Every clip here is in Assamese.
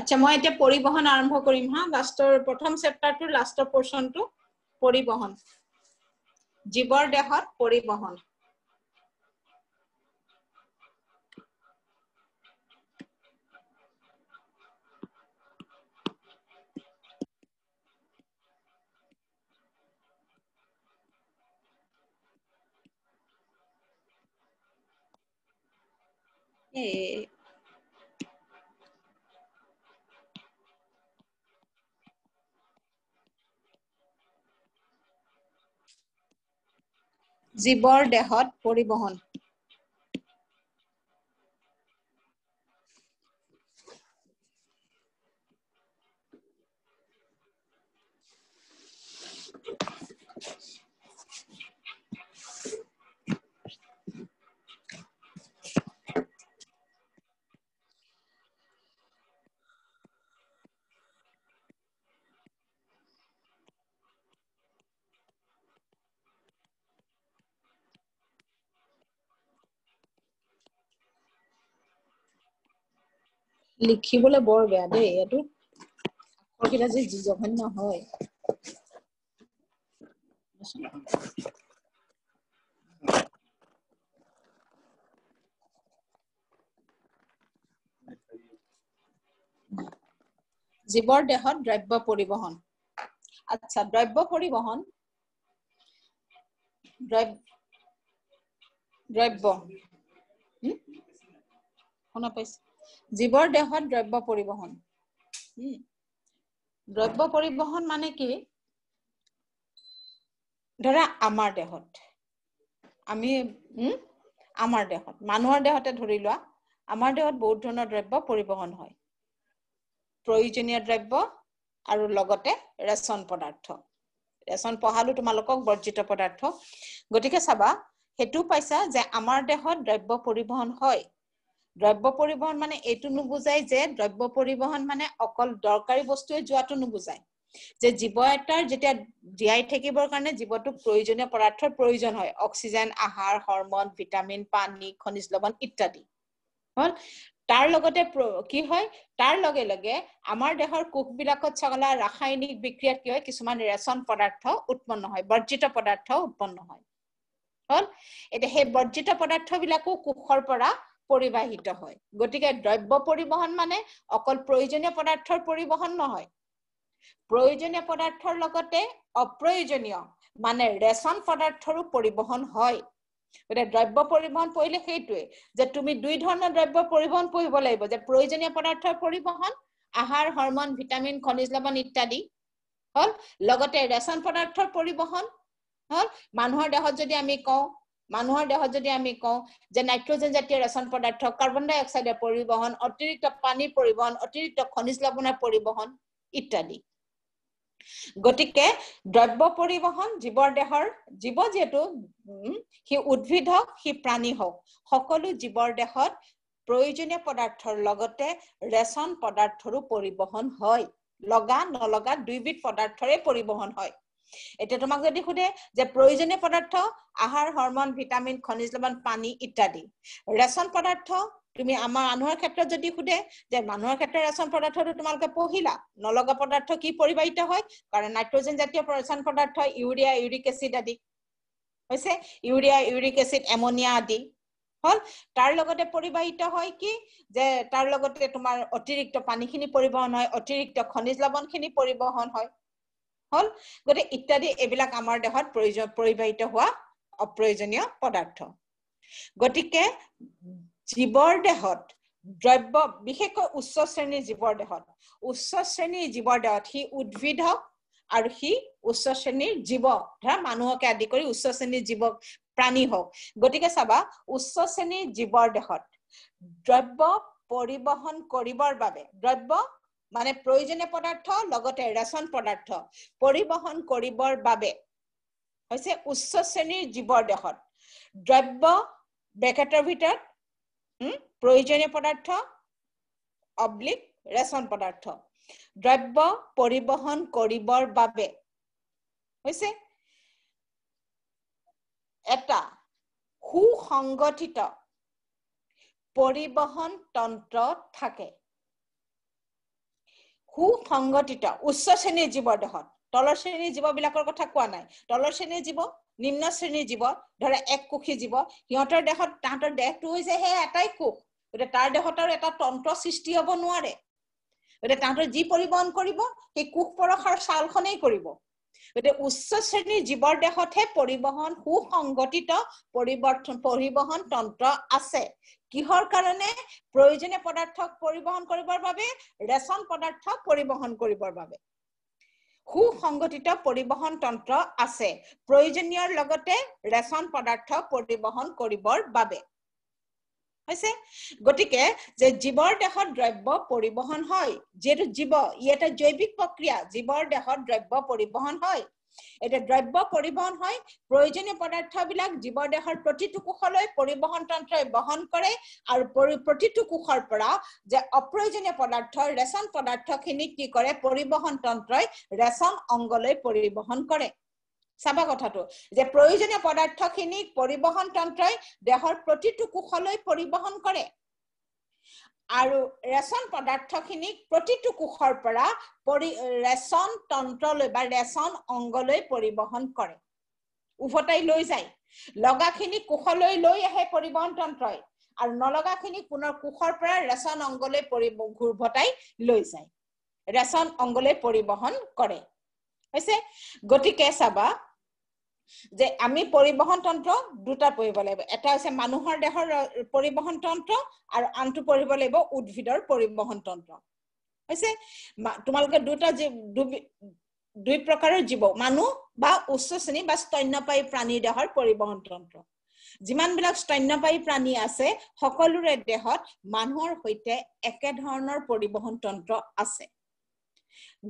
আচ্ছা মই এতিয়া পৰিবহন আৰম্ভ কৰিম হা লাষ্টৰ প্ৰথম চেপ্টাৰটোৰ লাষ্টৰ পৰ্চনটো পৰিবহন জীৱৰ দেহত পৰিবহন Hey. জীৱৰ দেহত পৰিবহন লিখিবলে বৰ বেয়া দেই এইটো অক্ষৰকেইটা যে জঘন্য হয় জীৱৰ দেহত দ্ৰব্য পৰিবহন আচ্ছা দ্ৰব্য পৰিবহন দ্ৰব্য শুনা পাইছা জীৱৰ দেহত দ্ৰব্য পৰিবহণ দ্ৰব্য পৰিবহণ মানে কি ধৰা আমাৰ দেহত আমি আমাৰ দেহত মানুহৰ দেহতে ধৰি লোৱা আমাৰ দেহত বহুত ধৰণৰ দ্ৰব্য পৰিবহণ হয় প্ৰয়োজনীয় দ্ৰব্য আৰু লগতে ৰেচন পদাৰ্থ ৰেচন পঢ়ালো তোমালোকক বৰ্জিত পদাৰ্থ গতিকে চাবা সেইটো পাইছা যে আমাৰ দেহত দ্ৰব্য পৰিবহণ হয় দ্ৰব্য পৰিবহন মানে এইটো নুবুজায় যে দ্ৰব্য পৰিবহন মানে অকল দৰকাৰী বস্তুৱে যোৱাটো নুবুজায় যে জীৱ এটাৰ যেতিয়া জীয়াই থাকিবৰ কাৰণে জীৱটোক প্ৰয়োজনীয় পদাৰ্থৰ প্ৰয়োজন হয় অক্সিজেন আহাৰ হৰমন ভিটামিন পানী খনিজ লৱণ ইত্যাদি হল তাৰ লগতে কি হয় তাৰ লগে লগে আমাৰ দেহৰ কোষবিলাকত চগলা ৰাসায়নিক বিক্ৰিয়াত কি হয় কিছুমান ৰেচন পদাৰ্থ উৎপন্ন হয় বৰ্জিত পদাৰ্থ উৎপন্ন হয় হল এতিয়া সেই বৰ্জিত পদাৰ্থবিলাকো কোষৰ পৰা পৰিবাহিত হয় গতিকে দ্ৰব্য পৰিবহন মানে অকল প্ৰয়োজনীয় পদাৰ্থৰ পৰিবহন নহয় প্ৰয়োজনীয় পদাৰ্থৰ লগতে অপ্ৰয়োজনীয় মানে ৰেচন পদাৰ্থৰো পৰিবহন হয় গতিকে দ্ৰব্য পৰিবহন পৰিলে সেইটোৱে যে তুমি দুই ধৰণৰ দ্ৰব্য পৰিবহন পঢ়িব লাগিব যে প্ৰয়োজনীয় পদাৰ্থৰ পৰিবহন আহাৰ হৰমন ভিটামিন খনিজ লৱণ ইত্যাদি হল লগতে ৰেচন পদাৰ্থৰ পৰিবহন হল মানুহৰ দেহত যদি আমি কওঁ মানুহৰ দেহত যদি আমি কওঁ যে নাইট্ৰজেন জাতীয় ৰেচন পদাৰ্থ কাৰ্বন ডাই অক্সাইডৰ পৰিবহন অতিৰিক্ত পানী পৰিবহন অতিৰিক্ত খনিজ লাৱণৰ পৰিবহন ইত্যাদি গতিকে দ্ৰব্য পৰিবহন জীৱৰ দেহৰ জীৱ যিহেতু সি উদ্ভিদ হওক সি প্ৰাণী হওক সকলো জীৱৰ দেহত প্ৰয়োজনীয় পদাৰ্থৰ লগতে ৰেচন পদাৰ্থৰো পৰিবহন হয় লগা নলগা দুইবিধ পদাৰ্থৰে পৰিবহন হয় এতিয়া তোমাক যদি সোধে যে প্ৰয়োজনীয় পদাৰ্থ আহাৰ হৰমন ভিটামিন খনিজ লৱণ পানী ইত্যাদি ৰেচন পদাৰ্থ তুমি আমাৰ মানুহৰ ক্ষেত্ৰত যদি সোধে যে মানুহৰ ক্ষেত্ৰত ৰেচন পদাৰ্থটো তোমালোকে পঢ়িলা নলগা পদাৰ্থ কি পৰিবাহিত হয় কাৰণ নাইট্ৰজেন জাতীয় ৰেচন পদাৰ্থ ইউৰিয়া ইউৰিক এচিড আদি হৈছে ইউৰিয়া ইউৰিক এচিড এমনিয়া আদি হ'ল তাৰ লগতে পৰিবাহিত হয় কি যে তাৰ লগতে তোমাৰ অতিৰিক্ত পানীখিনি পৰিবহন হয় অতিৰিক্ত খনিজ লৱণখিনি পৰিবহন হয় হল গতিকে ইত্যাদি এইবিলাক আমাৰ দেহত পৰিবাহিত হোৱা অপ্ৰয়োজনীয় পদাৰ্থ গতিকে জীৱৰ দেহত দ্ৰব্য বিশেষকৈ উচ্চ শ্ৰেণীৰ জীৱৰ দেহত উচ্চ শ্ৰেণীৰ জীৱৰ দেহত সি উদ্ভিদ হওক আৰু সি উচ্চ শ্ৰেণীৰ জীৱ ধৰা মানুহকে আদি কৰি উচ্চ শ্ৰেণীৰ জীৱ প্ৰাণী হওক গতিকে চাবা উচ্চ শ্ৰেণীৰ জীৱৰ দেহত দ্ৰব্য পৰিবহন কৰিবৰ বাবে দ্ৰব্য মানে প্ৰয়োজনীয় পদাৰ্থ লগতে ৰেচন পদাৰ্থ পৰিবহন কৰিবৰ বাবে হৈছে উচ্চ শ্ৰেণীৰ জীৱৰ দেশত দ্ৰব্য বেকেটৰ ভিতৰত প্ৰয়োজনীয় পদাৰ্থ অব্লিক ৰেচন পদাৰ্থ দ্ৰব্য পৰিবহন কৰিবৰ বাবে হৈছে এটা সুসংগঠিত পৰিবহন তন্ত্ৰ থাকে সংগঠিত উচ্চ শ্ৰেণীৰ জীৱৰ দেহত তলৰ শ্ৰেণীৰ জীৱবিলাকৰ কথা কোৱা নাই তলৰ শ্ৰেণীৰ জীৱ নিম্ন শ্ৰেণীৰ জীৱ ধৰা এক কোষী জীৱ সিহঁতৰ দেহত তাহাঁতৰ দেহটো হৈছে সেই এটাই কোষ গতিকে তাৰ দেহত আৰু এটা তন্ত্ৰ সৃষ্টি হ'ব নোৱাৰে গতিকে তাহাঁতৰ যি পৰিবহন কৰিব সেই কোষ পৰশৰ ছালখনেই কৰিব গতিকে উচ্চ শ্ৰেণীৰ জীৱৰ দেহতহে পৰিবহন সু সংগঠিত পৰিবৰ্তন পৰিবহন তন্ত্ৰ আছে কিহৰ কাৰণে প্ৰয়োজনীয় পদাৰ্থ পৰিবহন কৰিবৰ বাবে ৰেচন পদাৰ্থ পৰিবহন কৰিবৰ বাবে সু সংগঠিত পৰিবহন তন্ত্ৰ আছে প্ৰয়োজনীয়ৰ লগতে ৰেচন পদাৰ্থ পৰিবহন কৰিবৰ বাবে হৈছে গতিকে যে জীৱৰ দেহত দ্ৰব্য পৰিবহন হয় যিহেতু জীৱ ই এটা জৈৱিক প্ৰক্ৰিয়া জীৱৰ দেহত দ্ৰব্য পৰিবহন হয় এটা দ্ৰব্য পৰিবহণ হয় প্ৰয়োজনীয় পদাৰ্থ বিলাক জীৱ দেহৰ প্ৰতিটো কোষলৈ পৰিবহণ তন্ত্ৰই বহন কৰে আৰু প্ৰতিটো কোষৰ পৰা যে অপ্ৰয়োজনীয় পদাৰ্থ ৰেচন পদাৰ্থখিনি কি কৰে পৰিবহণ তন্ত্ৰই ৰেচন অংগলৈ পৰিবহণ কৰে চাবা কথাটো যে প্ৰয়োজনীয় পদাৰ্থ পদাৰ্থখিনি পৰিবহণ তন্ত্ৰই দেহৰ প্ৰতিটো কোষলৈ পৰিবহণ কৰে আৰু ৰেচন পদাৰ্থখিনিক প্ৰতিটো কোষৰ পৰা পৰি ৰেচন তন্ত্ৰলৈ বা ৰেচন অংগলৈ পৰিবহন কৰে উভতাই লৈ যায় লগাখিনি কোষলৈ লৈ আহে পৰিবহন তন্ত্ৰই আৰু নলগাখিনি পুনৰ কোষৰ পৰা ৰেচন অংগলৈ পৰি ঘূৰ্ভতাই লৈ যায় ৰেচন অংগলৈ পৰিবহন কৰে হৈছে গতিকে চাবা যে আমি পৰিবহন তন্ত্ৰ দুটা পঢ়িব লাগিব এটা হৈছে মানুহৰ দেহৰ পৰিবহন তন্ত্ৰ আৰু আনটো পঢ়িব লাগিব উদ্ভিদৰ পৰিবহন তন্ত্ৰ হৈছে তোমালোকে দুটা জীৱ দুই প্ৰকাৰৰ জীৱ মানুহ বা উচ্চ শ্ৰেণী বা স্তন্যপায়ী প্ৰাণীৰ দেহৰ পৰিবহন তন্ত্ৰ যিমানবিলাক স্তন্যপায়ী প্ৰাণী আছে সকলোৰে দেহত মানুহৰ সৈতে একেধৰণৰ পৰিবহন তন্ত্ৰ আছে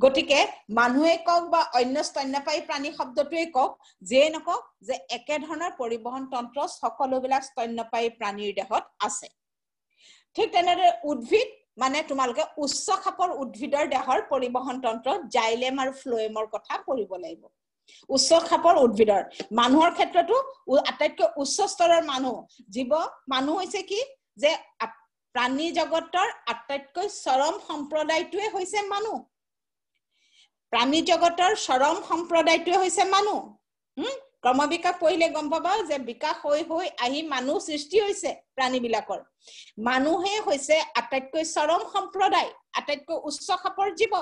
গতিকে মানুহে কওক বা অন্য স্তন্যপায়ী প্ৰাণী শব্দটোৱে কওক যিয়ে নকওক যে একেধৰণৰ পৰিবহন তন্ত্ৰ সকলোবিলাক স্তন্যপায়ী প্ৰাণীৰ দেহত আছে ঠিক তেনেদৰে উদ্ভিদ মানে তোমালোকে উচ্চ খাপৰ উদ্ভিদৰ দেহৰ পৰিবহন তন্ত্ৰ জাইলেম আৰু ফ্লোৱেমৰ কথা কৰিব লাগিব উচ্চ খাপৰ উদ্ভিদৰ মানুহৰ ক্ষেত্ৰতো আটাইতকৈ উচ্চ স্তৰৰ মানুহ জীৱ মানুহ হৈছে কি যে প্ৰাণী জগতৰ আটাইতকৈ চৰম সম্প্ৰদায়টোৱে হৈছে মানুহ প্ৰাণী জগতৰ চৰম সম্প্ৰদায়টোৱে হৈছে মানুহ ক্ৰম বিকাশ পঢ়িলে গম পাবা যে বিকাশ হৈ হৈ আহি মানুহ সৃষ্টি হৈছে প্ৰাণীবিলাকৰ মানুহে হৈছে আটাইতকৈ চৰম সম্প্ৰদায় আটাইতকৈ উচ্চ খাপৰ জীৱ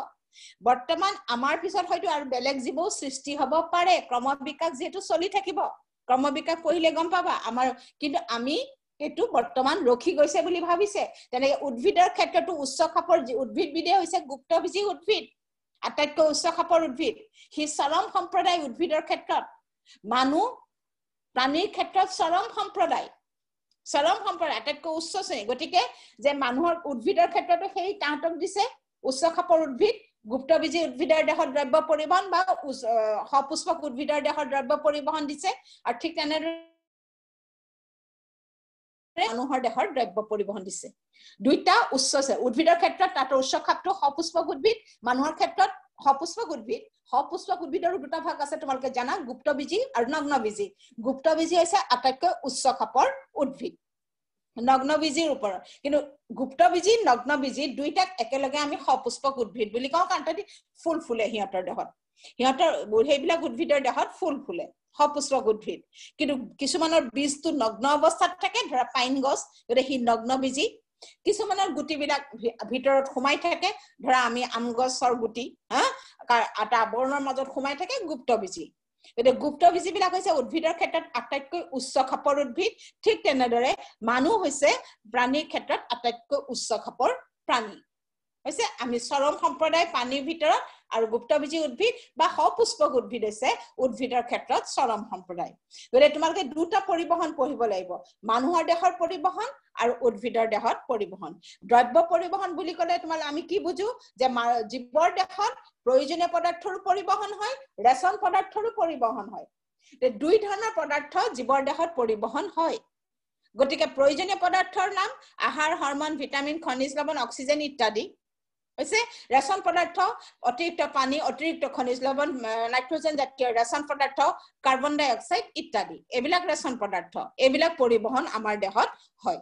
বৰ্তমান আমাৰ পিছত হয়তো আৰু বেলেগ জীৱও সৃষ্টি হব পাৰে ক্ৰম বিকাশ যিহেতু চলি থাকিব ক্ৰম বিকাশ পঢ়িলে গম পাবা আমাৰ কিন্তু আমি সেইটো বৰ্তমান ৰখি গৈছে বুলি ভাবিছে তেনেকে উদ্ভিদৰ ক্ষেত্ৰতো উচ্চ খাপৰ উদ্ভিদবিধে হৈছে গুপ্তভিজি উদ্ভিদ আটাইতকৈ উচ্চ খাপৰ উদ্ভিদ সি চৰম সম্প্ৰদায় উদ্ভিদৰ ক্ষেত্ৰত মানুহ প্ৰাণীৰ ক্ষেত্ৰত চৰম সম্প্ৰদায় চৰম সম্প্ৰদায় আটাইতকৈ উচ্চ শ্ৰেণী গতিকে যে মানুহৰ উদ্ভিদৰ ক্ষেত্ৰতো সেই তাহাঁতক দিছে উচ্চ খাপৰ উদ্ভিদ গুপ্তবীজী উদ্ভিদৰ দেহত দ্ৰব্য পৰিবহণ বা সপুষ্পক উদ্ভিদৰ দেহত দ্ৰব্য পৰিবহণ দিছে আৰু ঠিক তেনেদৰে ক্ষেত্ৰে মানুহৰ দেহৰ দ্ৰব্য পৰিবহন দিছে দুইটা উচ্চ আছে উদ্ভিদৰ ক্ষেত্ৰত তাতো উচ্চ খাপটো সপুষ্পক উদ্ভিদ মানুহৰ ক্ষেত্ৰত সপুষ্পক উদ্ভিদ সপুষ্পক উদ্ভিদৰ দুটা ভাগ আছে তোমালোকে জানা গুপ্তবীজী আৰু নগ্নবীজী গুপ্তবীজী হৈছে আটাইতকৈ উচ্চ খাপৰ উদ্ভিদ নগ্ন নগ্নবীজীৰ ওপৰত কিন্তু গুপ্ত নগ্ন নগ্নবীজী দুইটাক একেলগে আমি সপুষ্পক উদ্ভিদ বুলি কওঁ কাৰণ তহঁতি ফুল ফুলে সিহঁতৰ দেহত সিহঁতৰ সেইবিলাক উদ্ভিদৰ দেহত ফুল ফুলে সপুষ্পক উদ্ভিদ কিন্তু কিছুমানৰ বীজটো নগ্ন অৱস্থাত থাকে ধৰা পাইন গছ গতিকে সি নগ্ন বীজি কিছুমানৰ গুটিবিলাক ভিতৰত সোমাই থাকে ধৰা আমি আম গছৰ গুটি হা আটা আৱৰণৰ মাজত সোমাই থাকে গুপ্ত বীজি গতিকে গুপ্ত বীজিবিলাক হৈছে উদ্ভিদৰ ক্ষেত্ৰত আটাইতকৈ উচ্চ খাপৰ উদ্ভিদ ঠিক তেনেদৰে মানুহ হৈছে প্ৰাণীৰ ক্ষেত্ৰত আটাইতকৈ উচ্চ খাপৰ প্ৰাণী হৈছে আমি চৰম সম্প্ৰদায় পানীৰ ভিতৰত আৰু গুপ্তবীজী উদ্ভিদ বা সপুষ্পক উদ্ভিদ হৈছে উদ্ভিদৰ ক্ষেত্ৰত চৰম সম্প্ৰদায় গতিকে তোমালোকে দুটা পৰিবহন পঢ়িব লাগিব মানুহৰ দেহৰ পৰিবহন আৰু উদ্ভিদৰ দেহত পৰিবহন দ্ৰব্য পৰিবহন বুলি ক'লে তোমালোকে আমি কি বুজো যে জীৱৰ দেহত প্ৰয়োজনীয় পদাৰ্থৰো পৰিবহন হয় ৰেচন পদাৰ্থৰো পৰিবহন হয় দুই ধৰণৰ পদাৰ্থ জীৱৰ দেহত পৰিবহন হয় গতিকে প্ৰয়োজনীয় পদাৰ্থৰ নাম আহাৰ হৰমন ভিটামিন খনিজ লৱণ অক্সিজেন ইত্যাদি হৈছে ৰেচন পদাৰ্থ অতিৰিক্ত পানী অতিৰিক্ত খনিজ লৱণ নাইট্ৰজেন জাতীয় ৰেচন পদাৰ্থ কাৰ্বন ডাই অক্সাইড ইত্যাদি এইবিলাক ৰেচন পদাৰ্থ এইবিলাক পৰিবহন আমাৰ দেহত হয়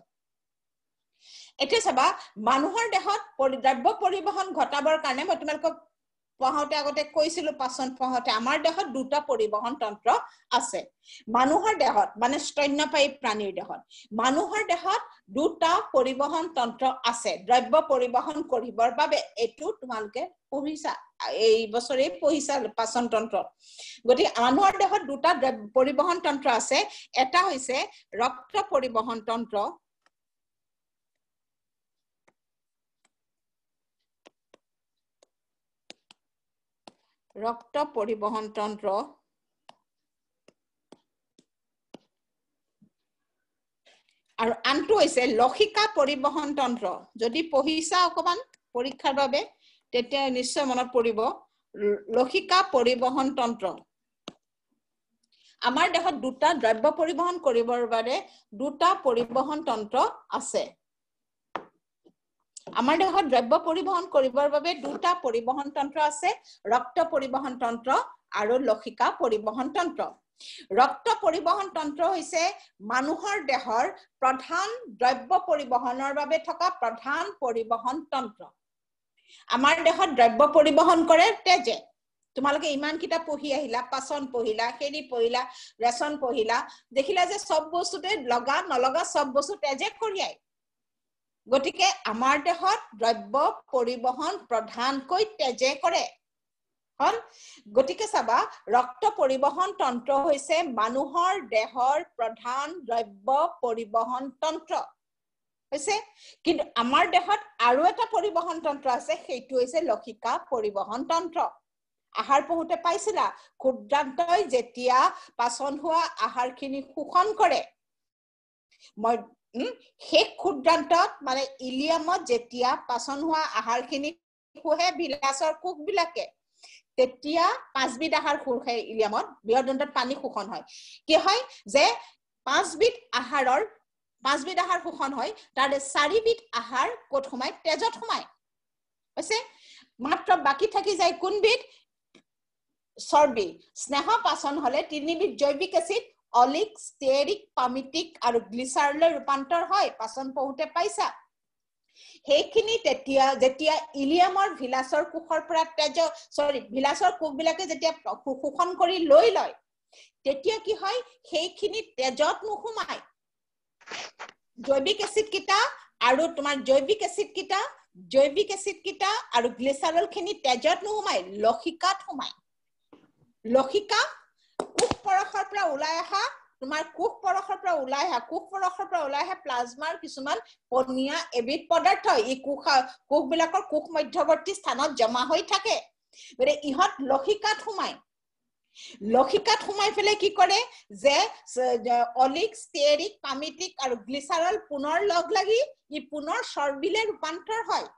এতিয়া চাবা মানুহৰ দেহত দ্ৰব্য পৰিবহন ঘটাবৰ কাৰণে মই তোমালোকক পঢ়াওঁতে আগতে কৈছিলো পাচন পঢ়াওঁতে আমাৰ দেহত দুটা পৰিবহন তন্ত্ৰ আছে মানুহৰ দেহত মানে স্তন্যপায়ী প্ৰাণীৰ দেহত মানুহৰ দেহত দুটা পৰিবহন তন্ত্ৰ আছে দ্ৰব্য পৰিবহন কৰিবৰ বাবে এইটো তোমালোকে পঢ়িছা এই বছৰেই পঢ়িছা পাচন তন্ত্ৰ গতিকে মানুহৰ দেহত দুটা পৰিবহন তন্ত্ৰ আছে এটা হৈছে ৰক্ত পৰিবহন তন্ত্ৰ ৰক্ত পৰিবহন তন্ত্ৰ আৰ আনটো হৈছে লসিকা পৰিবহণ তন্ত্ৰ যদি পঢ়িছা অকমান পৰীক্ষাৰ বাবে তেতিয়া নিশ্চয় মনত পৰিব লসিকা পৰিবহন তন্ত্ৰ আমাৰ দেহত দুটা দ্ৰব্য পৰিবহন কৰিবৰ বাবে দুটা পৰিবহন তন্ত্ৰ আছে আমাৰ দেহত দ্ৰব্য পৰিবহন কৰিবৰ বাবে দুটা পৰিবহন তন্ত্ৰ আছে ৰক্ত পৰিবহন তন্ত্ৰ আৰু লক্ষিকা পৰিবহন তন্ত্ৰ ৰক্ত পৰিবহন তন্ত্ৰ হৈছে মানুহৰ দেহৰ প্ৰধান দ্ৰব্য পৰিবহনৰ বাবে থকা প্ৰধান পৰিবহন তন্ত্ৰ আমাৰ দেহত দ্ৰব্য পৰিবহন কৰে তেজে তোমালোকে ইমান ইমানকিটা পঢ়ি আহিলা পাচন পঢ়িলা খেৰি পঢ়িলা ৰেচন পঢ়িলা দেখিলা যে চব বস্তুতে লগা নলগা চব বস্তু তেজে কঢ়িয়ায় গতিকে আমাৰ দেহত দ্ৰব্য পৰিবহন প্ৰধানকৈ তেজে কৰে হল গতিকে চাবা ৰক্ত পৰিবহন তন্ত্ৰ হৈছে মানুহৰ দেহৰ প্ৰধান দ্ৰব্য পৰিবহন তন্ত্ৰ হৈছে কিন্তু আমাৰ দেহত আৰু এটা পৰিবহন তন্ত্ৰ আছে সেইটো হৈছে লক্ষিকা পৰিবহন তন্ত্ৰ আহাৰ পঢ়োতে পাইছিলা ক্ষুদ্ৰান্তই যেতিয়া পাচন হোৱা আহাৰখিনি শোষণ কৰে মই শেষ ক্ষুদ্ৰান্তত মানে ইলিয়ামত যেতিয়া পাচন হোৱা আহাৰ খিনি শুহে বিলাচৰ কোষ তেতিয়া পাঁচবিধ আহাৰ শুহে ইলিয়ামত বৃহদণ্ডত পানী শোষণ হয় কি হয় যে পাঁচবিধ আহাৰৰ পাঁচবিধ আহাৰ শোষণ হয় তাৰে চাৰিবিধ আহাৰ কত সোমায় তেজত সোমায় হৈছে মাত্ৰ বাকী থাকি যায় কোনবিধ চৰ্বি স্নেহ পাচন হলে তিনিবিধ জৈৱিক এচিড অলিক ষ্টেৰিক পামিটিক আৰু গ্লিচাৰলৈ ৰূপান্তৰ হয় পাচন পহুতে পাইছা সেইখিনি তেতিয়া যেতিয়া ইলিয়ামৰ ভিলাচৰ কোষৰ পৰা তেজ চৰি ভিলাচৰ কোষবিলাকে যেতিয়া শোষণ কৰি লৈ লয় তেতিয়া কি হয় সেইখিনি তেজত নোসোমায় জৈৱিক এচিড কিটা আৰু তোমাৰ জৈৱিক এচিড কিটা জৈৱিক এচিড কিটা আৰু গ্লেচাৰলখিনি তেজত নোসোমায় লসিকাত সোমায় লসিকা কোষ পৰশৰ পৰা ওলাই অহা তোমাৰ কোষ পৰশৰ পৰা ওলাই অহা কোষ পৰশৰ পৰা ওলাই অহা প্লাজমাৰ কিছুমান পনীয়া এবিধ পদাৰ্থ ই কোষ বিলাকৰ কোষ মধ্যৱৰ্তী স্থানত জমা হৈ থাকে গতিকে ইহঁত লসিকাত সোমাই লসিকাত সোমাই পেলাই কি কৰে যে অলিক ষ্টেৰিক পামিটিক আৰু গ্লিচাৰল পুনৰ লগ লাগি ই পুনৰ চৰ্বিলে ৰূপান্তৰ হয়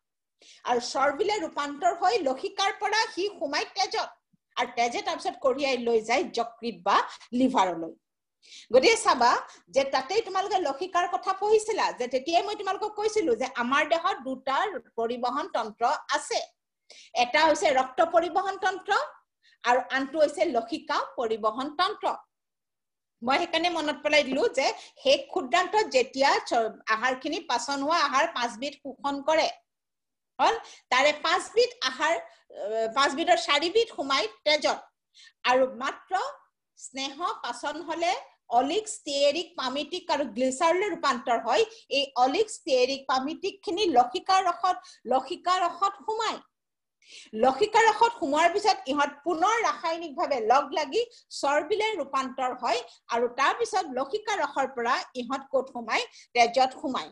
আৰু চৰ্বিলে ৰূপান্তৰ হৈ লসিকাৰ পৰা সি সোমাই তেজত আৰু তেজে তাৰপিছত কঢ়িয়াই লৈ যায় যকৃত বা লিভাৰলৈ গতিকে চাবা যে তাতেই তোমালোকে লসিকাৰ কথা পঢ়িছিলা যে তেতিয়াই মই তোমালোকক কৈছিলো যে আমাৰ দেহত দুটা পৰিবহন তন্ত্ৰ আছে এটা হৈছে ৰক্ত পৰিবহন তন্ত্ৰ আৰু আনটো হৈছে লখিকা পৰিবহন তন্ত্ৰ মই সেইকাৰণে মনত পেলাই দিলো যে সেই ক্ষুদ্ৰান্তত যেতিয়া আহাৰখিনি পাচন হোৱা আহাৰ পাঁচবিধ শোষণ কৰে হল তাৰে পাঁচবিধ আহাৰ পাঁচবিধৰ চাৰিবিধ সোমাই তেজত আৰু মাত্ৰ স্নেহ পাচন হলে অলিক্স টিয়েৰিক পামিটিক আৰু গ্লিচাৰলৈ ৰূপান্তৰ হয় এই অলিক্স টিয়েৰিক পামিটিক খিনি লসিকাৰ ৰসত লসিকাৰ ৰসত সোমায় লসিকাৰ ৰসত সোমোৱাৰ পিছত ইহঁত পুনৰ ৰাসায়নিকভাৱে লগ লাগি চৰ্বিলৈ ৰূপান্তৰ হয় আৰু তাৰপিছত লসিকাৰ ৰসৰ পৰা ইহঁত ক'ত সোমায় তেজত সোমায়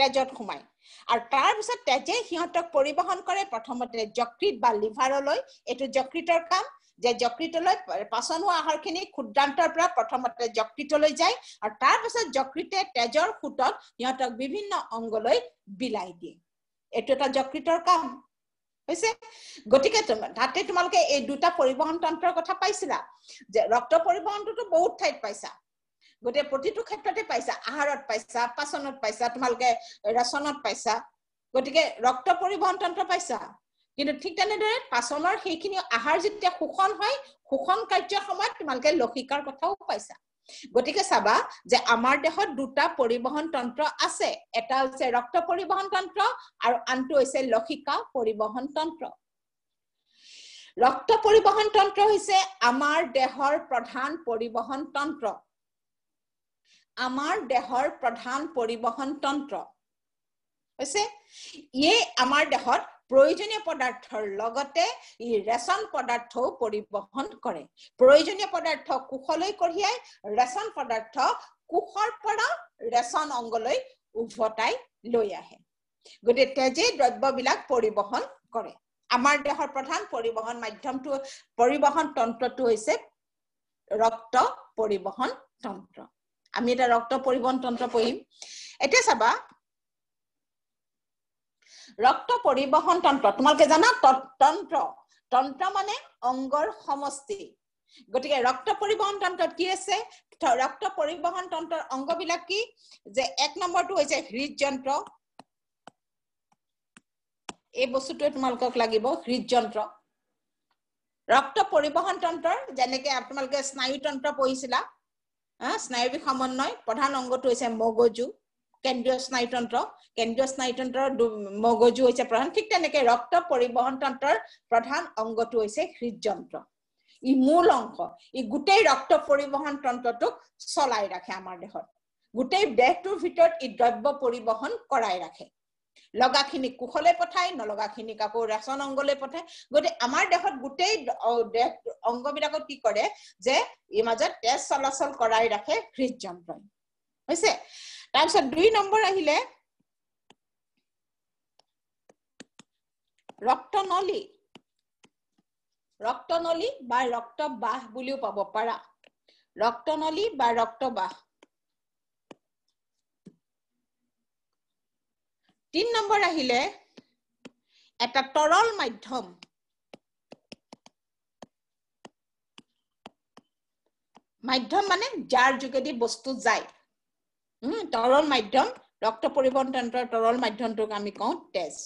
তেজত সোমায় আৰু তাৰপিছত তেজে সিহঁতক পৰিবহন কৰে প্ৰথমতে যকৃত বা লিভাৰলৈ এইটো যকৃতৰ কাম যে যকৃতলৈ পাচন হোৱা আহাৰখিনি ক্ষুদ্ৰান্তৰ পৰা প্ৰথমতে যকৃতলৈ যায় আৰু তাৰপিছত যকৃতে তেজৰ সোঁতত সিহঁতক বিভিন্ন অংগলৈ বিলাই দিয়ে এইটো এটা যকৃতৰ কাম হৈছে গতিকে তাতে তোমালোকে এই দুটা পৰিবহন তন্ত্ৰৰ কথা পাইছিলা যে ৰক্ত পৰিবহনটোতো বহুত ঠাইত পাইছা গতিকে প্ৰতিটো ক্ষেত্ৰতে পাইছা আহাৰত পাইছা পাচনত পাইছা তোমালোকে ৰাচনত পাইছা গতিকে ৰক্ত পৰিবহন তন্ত্ৰ পাইছা কিন্তু ঠিক তেনেদৰে পাচনৰ সেইখিনি আহাৰ যেতিয়া শোষণ হয় শোষণ কাৰ্যৰ সময়ত তোমালোকে লসিকাৰ কথাও পাইছা গতিকে চাবা যে আমাৰ দেহত দুটা পৰিবহন তন্ত্ৰ আছে এটা হৈছে ৰক্ত পৰিবহন তন্ত্ৰ আৰু আনটো হৈছে লসিকা পৰিবহন তন্ত্ৰ ৰক্ত পৰিবহন তন্ত্ৰ হৈছে আমাৰ দেহৰ প্ৰধান পৰিবহন তন্ত্ৰ আমাৰ দেহৰ প্ৰধান পৰিবহন তন্ত্ৰ হৈছে ইয়ে আমাৰ দেহত প্ৰয়োজনীয় পদাৰ্থৰ লগতে ই ৰেচন পদাৰ্থও পৰিবহন কৰে প্ৰয়োজনীয় পদাৰ্থ কোষলৈ কঢ়িয়াই ৰেচন পদাৰ্থ কোষৰ পৰা ৰেচন অংগলৈ উভতাই লৈ আহে গতিকে তেজে দ্ৰব্যবিলাক পৰিবহন কৰে আমাৰ দেহৰ প্ৰধান পৰিবহন মাধ্যমটো পৰিবহন তন্ত্ৰটো হৈছে ৰক্ত পৰিবহন তন্ত্ৰ আমি এটা ৰক্ত পৰিবহন তন্ত্ৰ পঢ়িম এতিয়া চাবা ৰক্ত পৰিবহন তন্ত্ৰ তোমালোকে জানা তন্ত্ৰ তন্ত্ৰ মানে অংগৰ সমষ্টি গতিকে ৰক্ত পৰিবহন তন্ত্ৰত কি আছে ৰক্ত পৰিবহন তন্ত্ৰৰ অংগবিলাক কি যে এক নম্বৰটো হৈছে হৃদযন্ত্ৰ এই বস্তুটোৱে তোমালোকক লাগিব হৃদযন্ত্ৰ ৰক্ত পৰিবহন তন্ত্ৰৰ যেনেকে তোমালোকে স্নায়ুতন্ত্ৰ পঢ়িছিলা স্নায়ুবিক সমন্বয় প্ৰধান অংগটো হৈছে মগজু কেন্দ্ৰীয় স্নায়ুতন্ত্ৰ কেন্দ্ৰীয় স্নায়ুতন্ত্ৰৰ মগজু হৈছে প্ৰধান ঠিক তেনেকে ৰক্ত পৰিবহন তন্ত্ৰৰ প্ৰধান অংগটো হৈছে হৃদযন্ত্ৰ ই মূল অংশ ই গোটেই ৰক্ত পৰিবহন তন্ত্ৰটোক চলাই ৰাখে আমাৰ দেহত গোটেই দেহটোৰ ভিতৰত ই দ্ৰব্য পৰিবহন কৰাই ৰাখে লগাখিনিক কুশলে পঠায় নলগাখিনিক আকৌ ৰাচন অংগলৈ পঠায় গতিকে আমাৰ দেহত গোটেই দেহ অংগবিলাকত কি কৰে যে ইৰ মাজত তেজ চলাচল কৰাই ৰাখে হৃদযন্ত্ৰই হৈছে তাৰপিছত দুই নম্বৰ আহিলে ৰক্তনলী ৰক্তনলী বা ৰক্তবাহ বুলিও পাব পাৰা ৰক্তনলী বা ৰক্তবাহ তিন নম্বৰ আহিলে এটা তৰল মাধ্যম মাধ্যম মানে যাৰ যোগেদি বস্তু যায় উম তৰল মাধ্যম ৰক্ত পৰিবহন তন্ত্ৰৰ তৰল মাধ্যমটোক আমি কওঁ তেজ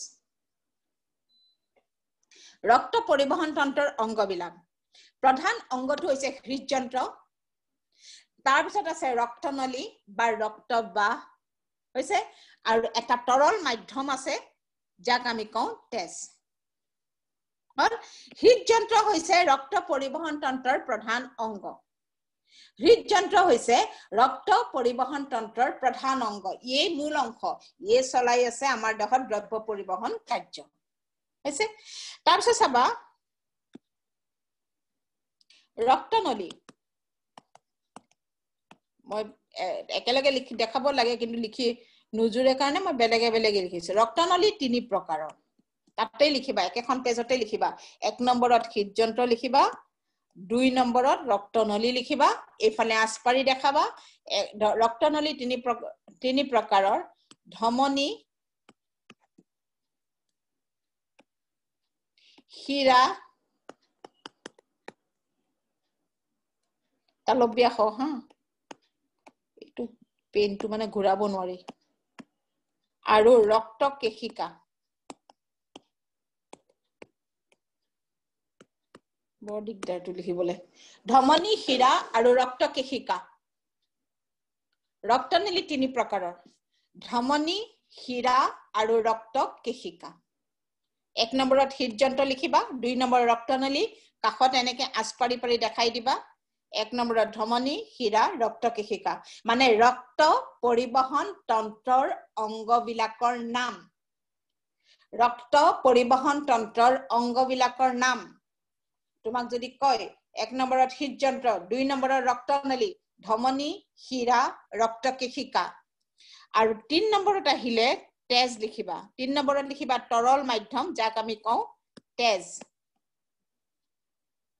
ৰক্ত পৰিবহন তন্ত্ৰৰ অংগবিলাক প্ৰধান অংগটো হৈছে হৃদযন্ত্ৰ তাৰপিছত আছে ৰক্তনলী বা ৰক্তবাহ হৈছে আৰু এটা তৰল মাধ্যম আছে যাক আমি কওঁ তেজ হৃদযন্ত্ৰ হৈছে ৰক্ত পৰিবহন তন্ত্ৰৰ প্ৰধান অংগ হৃদযন্ত্ৰ হৈছে ৰক্ত পৰিবহন তন্ত্ৰৰ প্ৰধান অংগ ইয়ে মূল অংশ ইয়ে চলাই আছে আমাৰ দেহত দ্ৰব্য পৰিবহন কাৰ্য হৈছে তাৰপিছত চাবা ৰক্তনলী মই একেলগে লিখি দেখাব লাগে কিন্তু লিখি নুজুৰে কাৰণে মই বেলেগে বেলেগে লিখিছো ৰক্তনলী তিনি প্ৰকাৰৰ তাতে লিখিবা একেখন পেজতে লিখিবা এক নম্বৰত হৃদযন্ত্ৰ লিখিবা দুই নম্বৰত ৰক্তনলী লিখিবা এইফালে আচপাৰি দেখাবা ৰক্তনলী তিনি তিনি প্ৰকাৰৰ ধমনী শিৰা তালব্যাস হা এইটো পেইনটো মানে ঘূৰাব নোৱাৰি আৰু ৰক্ত কেশিকা বৰ দিগদাৰটো লিখিবলে ধমনী শিৰা আৰু ৰক্ত কেশিকা ৰক্ত নলি তিনি প্ৰকাৰৰ ধমনী শিৰা আৰু ৰক্ত কেশিকা এক নম্বৰত হৃদযন্ত্ৰ লিখিবা দুই নম্বৰ ৰক্তনলী কাষত এনেকে আঁচ পাৰি পাৰি দেখাই দিবা এক নম্বৰত ধমনী শিৰা ৰক্তকেশিকা মানে ৰক্ত পৰিবহন তন্ত্ৰৰ অংগবিলাকৰ নাম ৰক্ত পৰিবহন তন্ত্ৰৰ অংগবিলাকৰ নাম তোমাক যদি কয় এক নম্বৰত হৃদযন্ত্ৰ দুই নম্বৰৰ ৰক্তনলী ধমনী শিৰা ৰক্তকেশিকা আৰু তিনি নম্বৰত আহিলে তেজ লিখিবা তিনি নম্বৰত লিখিবা তৰল মাধ্যম যাক আমি কওঁ তেজ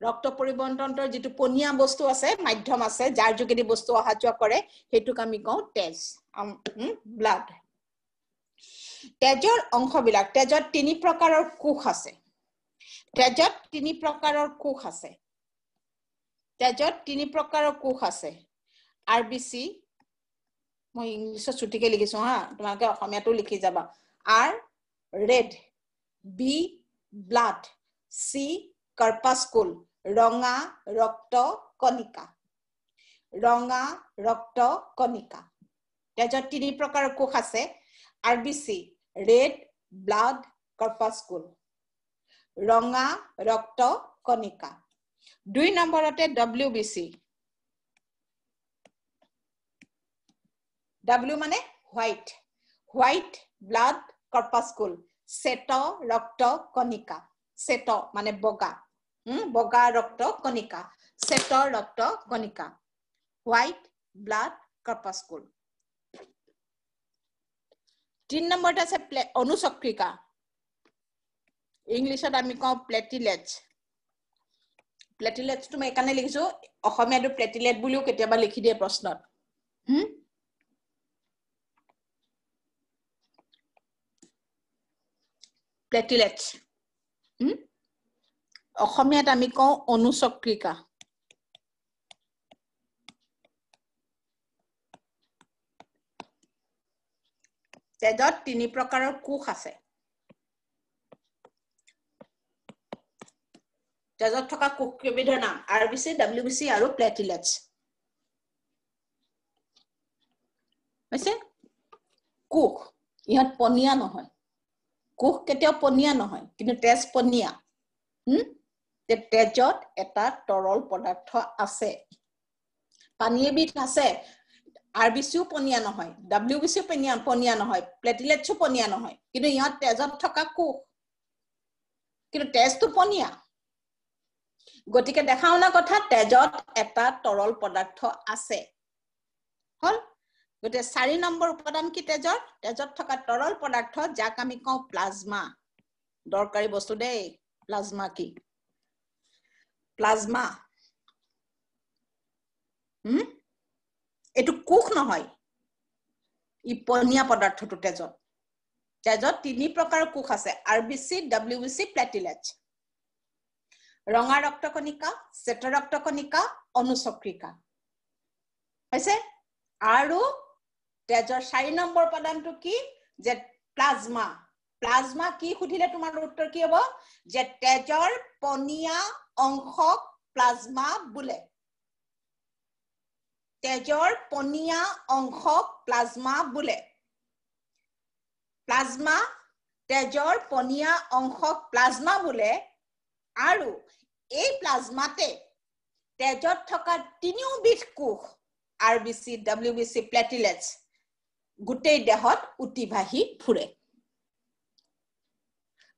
ৰক্ত পৰিবহণতন্ত্ৰৰ যিটো পনীয়া বস্তু আছে মাধ্যম আছে যাৰ যোগেদি বস্তু অহা যোৱা কৰে সেইটোক আমি কওঁ তেজ ব্লাড তেজৰ অংশ বিলাক তেজত তিনি প্ৰকাৰৰ কোষ আছে তেজত তিনি প্ৰকাৰৰ কোষ আছে তেজত তিনি প্ৰকাৰৰ কোষ আছে আৰ বি চি মই ইংলিছত ছুটিকে লিখিছো হা তোমালোকে অসমীয়াটো লিখি যাবা R red B blood C corpuscle ৰঙা ৰক্ত কণিকা ৰঙা ৰক্ত কণিকা তেজত তিনি প্ৰকাৰৰ কোষ আছে R B C red blood corpuscle ৰঙা ৰক্ত কণিকা দুই নম্বৰতে ডব্লিউ বি চি ডাব্লিউ মানে হোৱাইট হোৱাইট ব্লাড কৰ্পাছকুল চেট ৰক্ত কণিকা চেট মানে বগা বগা ৰক্ত কণিকা চেটৰ ৰক্ত কণিকা হোৱাইট ব্লাড কাৰ্পাছকুল তিনি নম্বৰত আছে অনুচক্ৰিকা ইংলিছত আমি কওঁ প্লেটিলেটছ প্লেটিলেটছটো মই এইকাৰণে লিখিছোঁ অসমীয়াটো প্লেটিলেট বুলিও কেতিয়াবা লিখি দিয়ে প্ৰশ্নত প্লেটিলেটছ অসমীয়াত আমি কওঁ অনুচক্ৰিকা তেজত তিনি প্ৰকাৰৰ কোষ আছে তেজত থকা কোষ কোষকেইবিধৰ নাম R B C W B C আৰু প্লেটিলেটছ হৈছে কোষ ইহঁত পনীয়া নহয় কোষ কেতিয়াও পনীয়া নহয় কিন্তু তেজ পনীয়া যে তেজত এটা তৰল পদাৰ্থ আছে পানী এবিধ আছে আৰ বি চিও পনীয়া নহয় ডাব্লিউ বি চিও পনীয়া পনীয়া নহয় প্লেটিলেটছো পনীয়া নহয় কিন্তু ইহঁত তেজত থকা কোষ কিন্তু তেজটো পনীয়া গতিকে দেখা শুনা কথা তেজত এটা তৰল পদাৰ্থ আছে হ'ল গতিকে চাৰি নম্বৰ উপাদান কি তেজত তেজত থকা তৰল পদাৰ্থ যাক আমি কওঁ প্লাজমা দৰকাৰী বস্তু দেই প্লাজমা কি প্লাজমা এইটো কোষ নহয় ই পনীয়া পদাৰ্থটো তেজত তেজত তিনি প্ৰকাৰৰ কোষ আছে R B C W B C platelet ৰঙা ৰক্তকণিকা চেত ৰক্তকণিকা অনুচক্ৰিকা হৈছে আৰু তেজৰ চাৰি নম্বৰ উপাদানটো কি যে প্লাজমা প্লাজমা কি সুধিলে তোমাৰ উত্তৰ কি হব যে তেজৰ পনীয়া অংশক প্লাজমা বোলে তেজৰ পনীয়া অংশক প্লাজমা বোলে প্লাজমা তেজৰ পনীয়া অংশক প্লাজমা বোলে আৰু এই প্লাজমাতে তেজত থকা তিনিওবিধ কোষ R B C W B C platelets গোটেই দেহত উটি উটিবাহী ফুৰে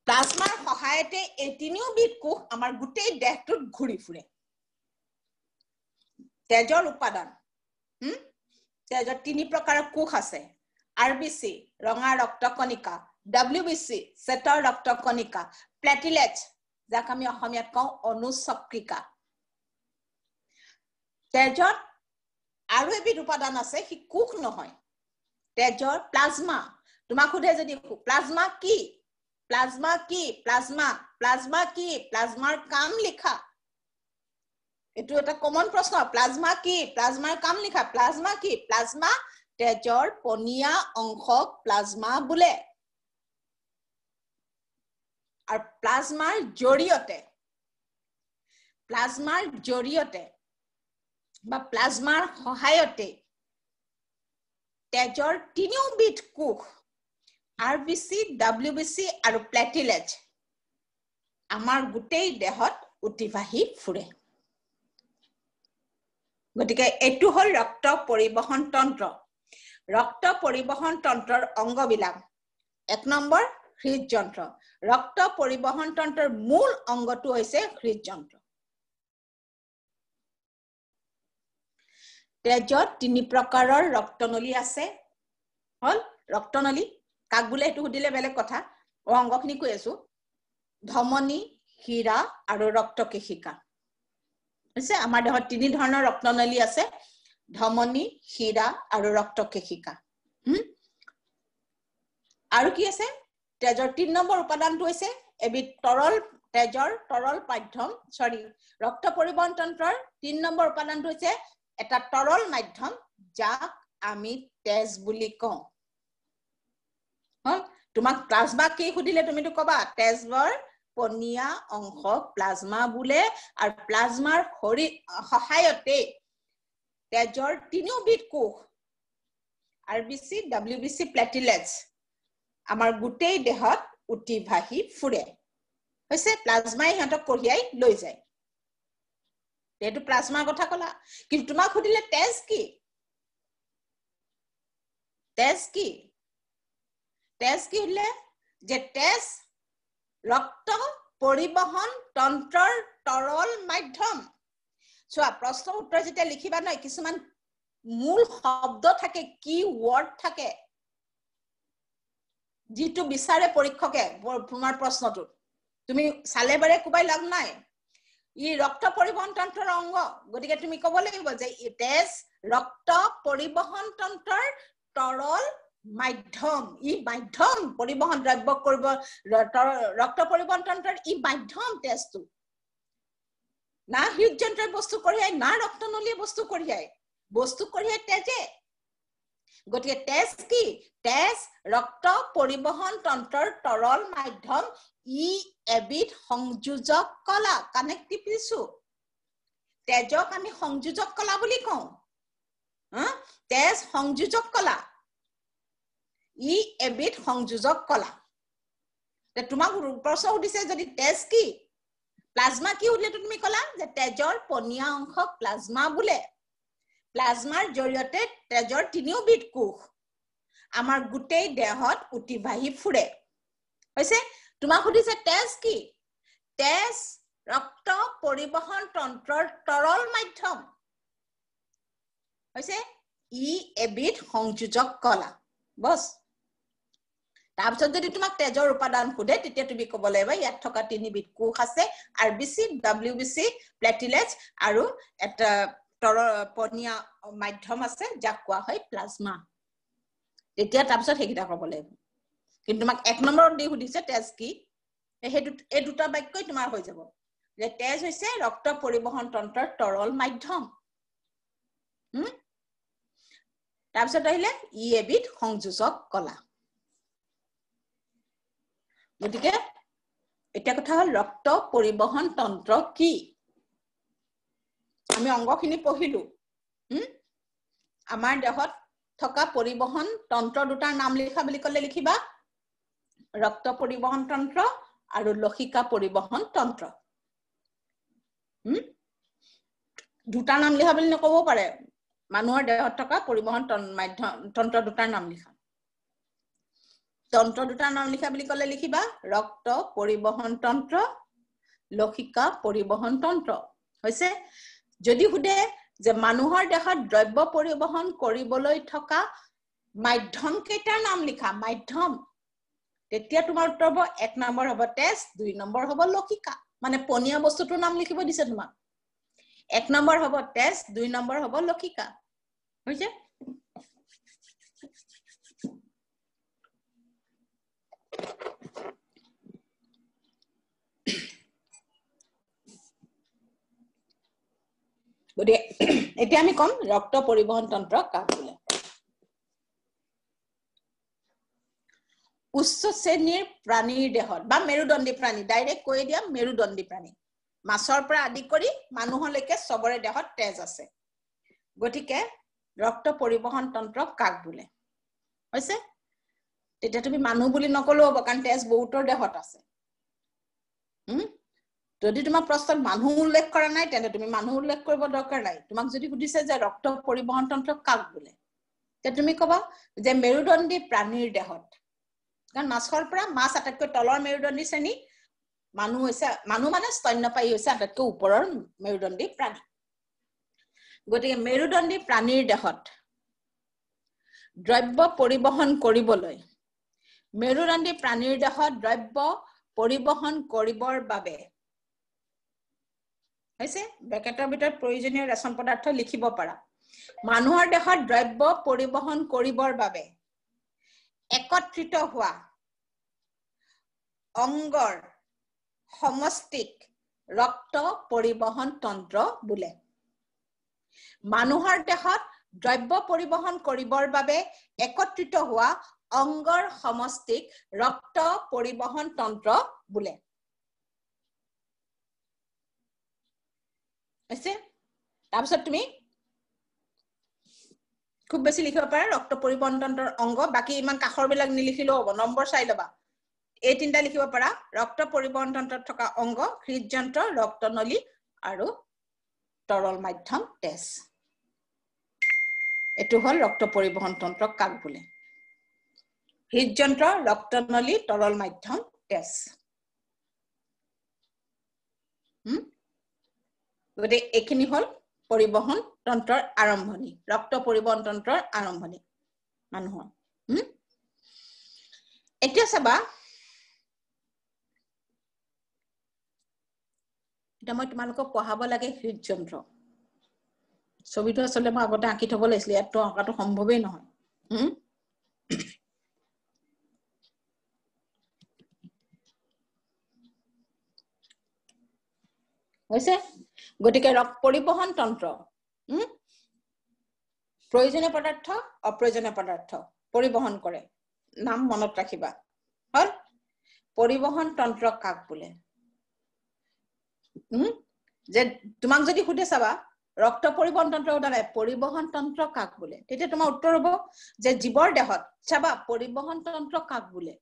প্লাজমাৰ সহায়তে এই তিনিওবিধ কোষ আমাৰ গোটেই দেহটোত ঘূৰি ফুৰে তেজৰ উপাদান তেজত তিনি প্ৰকাৰৰ কোষ আছে আৰ বি চি ৰঙা ৰক্তকণিকা ডাব্লিউ বি চি চেটৰ ৰক্ত কণিকা প্লেটিলেট যাক আমি অসমীয়াত কওঁ অনুচক্ৰিকা তেজত আৰু এবিধ উপাদান আছে সি কোষ নহয় তেজৰ প্লাজমা তোমাক সোধে যদি প্লাজমা কি प्लाज्मा की प्लाज्मा प्लाज्मा की प्लाज्मार काम लिखा এইটো এটা কমন প্ৰশ্ন প্লাজমা কি প্লাজমাৰ কাম লিখা প্লাজমা কি প্লাজমা তেজৰ পনীয়া অংশক প্লাজমা বোলে আৰু প্লাজমাৰ জৰিয়তে প্লাজমাৰ জৰিয়তে বা প্লাজমাৰ সহায়তে তেজৰ তিনিওবিধ কোষ R B C W B C আর প্লেটিলেজ আমার গোটেই দেহত উটিবাহী ফুরে গতিকে এইটো হল রক্ত পরিবহন তন্ত্র রক্ত পরিবহন তন্ত্রর অঙ্গবিলাক এক নম্বর হৃদযন্ত্র রক্ত পরিবহন তন্ত্রর মূল অঙ্গটো হৈছে হৃদযন্ত্র তেজত তিনি প্ৰকাৰৰ ৰক্তনলী আছে হল ৰক্তনলী কাক বোলে সেইটো সুধিলে বেলেগ কথা মই অংগখিনি কৈ আছো ধমনী হীৰা আৰু ৰক্ত কেশিকা বুজিছে আমাৰ দেহত তিনি ধৰণৰ ৰক্তনলী আছে ধমনী হীৰা আৰু ৰক্ত ৰক্তকেশিকা আৰু কি আছে তেজৰ তিনি নম্বৰ উপাদানটো হৈছে এবিধ তৰল তেজৰ তৰল মাধ্যম চৰি ৰক্ত পৰিবহণ তন্ত্ৰৰ তিনি নম্বৰ উপাদানটো হৈছে এটা তৰল মাধ্যম যাক আমি তেজ বুলি কওঁ হল তোমাক প্লাজমা কি সুধিলে তুমিতো কবা তেজবৰ পনীয়া অংশক প্লাজমা বোলে আৰু প্লাজমাৰ শৰীৰ সহায়তে তেজৰ তিনিওবিধ কোষ R B C W B C platelets আমাৰ গোটেই দেহত উটি ভাহি ফুৰে হৈছে প্লাজমাই সিহঁতক কঢ়িয়াই লৈ যায় এইটো প্লাজমাৰ কথা কলা কিন্তু তোমাক সুধিলে তেজ কি তেজ কি তেজ কি হলে যে তেজ ৰক্ত পৰিবহন তন্ত্ৰৰ তৰল মাধ্যম চোৱা প্ৰশ্ন উত্তৰ যেতিয়া লিখিবা নহয় কিছুমান মূল শব্দ থাকে কি ৱৰ্ড থাকে যিটো বিচাৰে পৰীক্ষকে তোমাৰ প্ৰশ্নটোত তুমি চালে বাৰে কোবাই লগ নাই ই ৰক্ত পৰিবহন তন্ত্ৰৰ অংগ গতিকে তুমি কব লাগিব যে তেজ ৰক্ত পৰিবহন তন্ত্ৰৰ তৰল মাধ্যম ই মাধ্যম পৰিবহন দ্ৰব্য কৰিব ৰক্ত পৰিবহন তন্ত্ৰৰ ই মাধ্যম তেজটো না হৃদযন্ত্ৰই বস্তু কঢ়িয়াই না ৰক্তনলীয়ে বস্তু কঢ়িয়াই বস্তু কঢ়িয়াই তেজে গতিকে তেজ কি তেজ ৰক্ত পৰিবহন তন্ত্ৰৰ তৰল মাধ্যম ই এবিধ সংযোজক কলা কানেক্টিভ তেজক আমি সংযোজক কলা বুলি কওঁ তেজ সংযোজক কলা ই এবিধ সংযোজক কলা তোমাক প্ৰশ্ন সুধিছে যদি তেজ কি প্লাজমা কি সুধিলেতো তুমি কলা যে তেজৰ পনীয়া অংশ প্লাজমা বোলে প্লাজমাৰ জৰিয়তে তেজৰ তিনিওবিধ কোষ আমাৰ গোটেই দেহত উটি বাঢ়ি ফুৰে হৈছে তোমাক সুধিছে তেজ কি তেজ ৰক্ত পৰিবহন তন্ত্ৰৰ তৰল মাধ্যম হৈছে ই এবিধ সংযোজক কলা বছ তাৰপিছত যদি তোমাক তেজৰ উপাদান সোধে তেতিয়া তুমি ক'ব লাগিব ইয়াত থকা তিনিবিধ কোষ আছে R B C W B C platelets আৰু এটা তৰ পনীয়া মাধ্যম আছে যাক কোৱা হয় প্লাজমা তেতিয়া তাৰপিছত সেইকেইটা ক'ব লাগিব কিন্তু তোমাক এক নম্বৰত দি সুধিছে তেজ কি সেই দু এই দুটা বাক্যই তোমাৰ হৈ যাব যে তেজ হৈছে ৰক্ত পৰিবহন তন্ত্ৰৰ তৰল মাধ্যম তাৰপিছত আহিলে ই এবিধ সংযোজক কলা গতিকে এতিয়া কথা হ'ল ৰক্ত পৰিবহন তন্ত্ৰ কি আমি অংগখিনি পঢ়িলো আমাৰ দেহত থকা পৰিবহন তন্ত্ৰ দুটাৰ নাম লিখা বুলি ক'লে লিখিবা ৰক্ত পৰিবহন তন্ত্ৰ আৰু লসিকা পৰিবহন তন্ত্ৰ দুটাৰ নাম লিখা বুলি নক'ব পাৰে মানুহৰ দেহত থকা পৰিবহন মাধ্যম তন্ত্ৰ দুটাৰ নাম লিখা তন্ত্ৰ দুটাৰ নাম লিখা বুলি ক'লে লিখিবা ৰক্ত পৰিবহন তন্ত্ৰ লসিকা পৰিবহন তন্ত্ৰ হৈছে যদি সুধে যে মানুহৰ দেহত দ্ৰব্য পৰিবহন কৰিবলৈ থকা মাধ্যম কেইটাৰ নাম লিখা মাধ্যম তেতিয়া তোমাৰ উত্তৰ হব এক নম্বৰ হব তেজ দুই নম্বৰ হব লসিকা মানে পনীয়া বস্তুটোৰ নাম লিখিব দিছে তোমাক এক নম্বৰ হব তেজ দুই নম্বৰ হব লসিকা হৈছে গতিকে এতিয়া আমি কম ৰক্ত পৰিবহন তন্ত্ৰ কাক বোলে উচ্চ শ্ৰেণীৰ প্ৰাণীৰ দেহত বা মেৰুদণ্ডী প্ৰাণী ডাইৰেক্ট কৈ দিয়া মেৰুদণ্ডী প্ৰাণী মাছৰ পৰা আদি কৰি মানুহলৈকে চবৰে দেহত তেজ আছে গতিকে ৰক্ত পৰিবহন তন্ত্ৰ কাক বোলে হৈছে তেতিয়া তুমি মানুহ বুলি নকলো হব কাৰণ তেজ বহুতৰ দেহত আছে যদি তোমাৰ প্ৰশ্নত মানুহ উল্লেখ কৰা নাই তেন্তে তুমি মানুহ উল্লেখ কৰিব দৰকাৰ নাই তোমাক যদি সুধিছে যে ৰক্ত পৰিবহন তন্ত্ৰ কাক বোলে তেতিয়া তুমি কবা যে মেৰুদণ্ডী প্ৰাণীৰ দেহত কাৰণ মাছৰ পৰা মাছ আটাইতকৈ তলৰ মেৰুদণ্ডী শ্ৰেণী মানুহ হৈছে মানুহ মানে স্তন্যপায়ী হৈছে আটাইতকৈ ওপৰৰ মেৰুদণ্ডী প্ৰাণী গতিকে মেৰুদণ্ডী প্ৰাণীৰ দেহত দ্ৰব্য পৰিবহন কৰিবলৈ মেৰুদণ্ডী প্ৰাণীৰ দেহত দ্ৰব্য পৰিবহন কৰিবৰ বাবে হৈছে ব্ৰেকেটৰ ভিতৰত প্ৰয়োজনীয় ৰেচন পদাৰ্থ লিখিব পাৰা মানুহৰ দেহত দ্ৰব্য পৰিবহন কৰিবৰ বাবে একত্ৰিত হোৱা অংগৰ সমষ্টিক ৰক্ত পৰিবহন তন্ত্ৰ বোলে মানুহৰ দেহত দ্ৰব্য পৰিবহন কৰিবৰ বাবে একত্ৰিত হোৱা অংগৰ সমষ্টিক ৰক্ত পৰিবহন তন্ত্ৰ বোলে তাৰপিছত তুমি খুব বেছি লিখিব পাৰা ৰক্ত পৰিবহন তন্ত্ৰৰ অংগ বাকী ইমান কাষৰবিলাক নিলিখিলেও হ'ব নম্বৰ চাই ল'বা এই তিনিটা লিখিব পাৰা ৰক্ত পৰিবহন তন্ত্ৰত থকা অংগ হৃদযন্ত্ৰ ৰক্ত নলী আৰু তৰল মাধ্যম তেজ এইটো হ'ল ৰক্ত পৰিবহন তন্ত্ৰ কাক বোলে হৃদযন্ত্ৰ ৰক্তনলী তৰল মাধ্যম তেজ গতিকে এইখিনি হল পৰিবহন তন্ত্ৰৰ আৰম্ভণি ৰক্ত পৰিবহন তন্ত্ৰৰ আৰম্ভণি মানুহৰ এতিয়া চাবা এতিয়া মই তোমালোকক পঢ়াব লাগে হৃদযন্ত্ৰ ছবিটো আচলতে মই আগতে আঁকি থব লাগিছিলে ইয়াততো অঁকাটো সম্ভৱেই নহয় হৈছে গতিকে পৰিবহন তন্ত্ৰ উম প্ৰয়োজনীয় পদাৰ্থ অপ্ৰয়োজনীয় পদাৰ্থ পৰিবহন কৰে নাম মনত ৰাখিবা হল পৰিবহণ তন্ত্ৰ কাক বোলে উম যে তোমাক যদি সুধে চাবা ৰক্ত পৰিবহন তন্ত্ৰ উদাহৰণে পৰিবহন তন্ত্ৰ কাক বোলে তেতিয়া তোমাৰ উত্তৰ হব যে জীৱৰ দেহত চাবা পৰিবহন তন্ত্ৰ কাক বোলে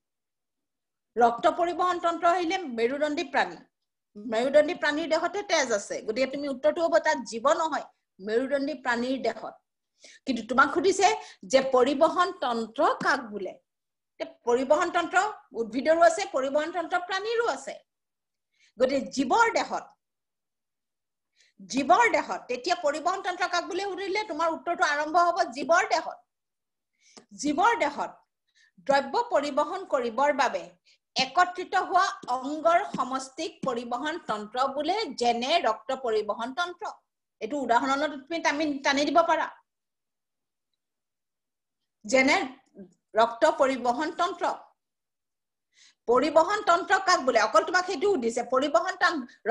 ৰক্ত পৰিবহন তন্ত্ৰ আহিলে মেৰুদণ্ডী প্ৰাণী মেৰুদণ্ডী প্ৰাণীৰ দেহতে তেজ আছে গতিকে তুমি উত্তরটো হব তাত জীব নহয় মেরুদণ্ডী প্রাণীর দেহত কিন্তু তোমাক খুঁজিছে যে পরিবহন তন্ত্র কাক বোলে পরিবহন তন্ত্র উদ্ভিদরও আছে পরিবহন তন্ত্র প্রাণীরও আছে গতি জীবর দেহত জীবর দেহত তেতিয়া পরিবহন তন্ত্ৰ কাক বোলে সুধিলে তোমাৰ উত্তৰটো আৰম্ভ হব জীৱৰ দেহত জীৱৰ দেহত দ্ৰব্য পৰিবহন কৰিবৰ বাবে একত্ৰিত হোৱা অংগৰ সমষ্টিক পৰিবহন তন্ত্ৰ বোলে যেনে ৰক্ত পৰিবহন তন্ত্ৰ এইটো উদাহৰণত তুমি আমি টানি দিব পাৰা যেনে ৰক্ত পৰিবহন তন্ত্ৰ পৰিবহন তন্ত্ৰ কাক বোলে অকল তোমাক সেইটো সুধিছে পৰিবহন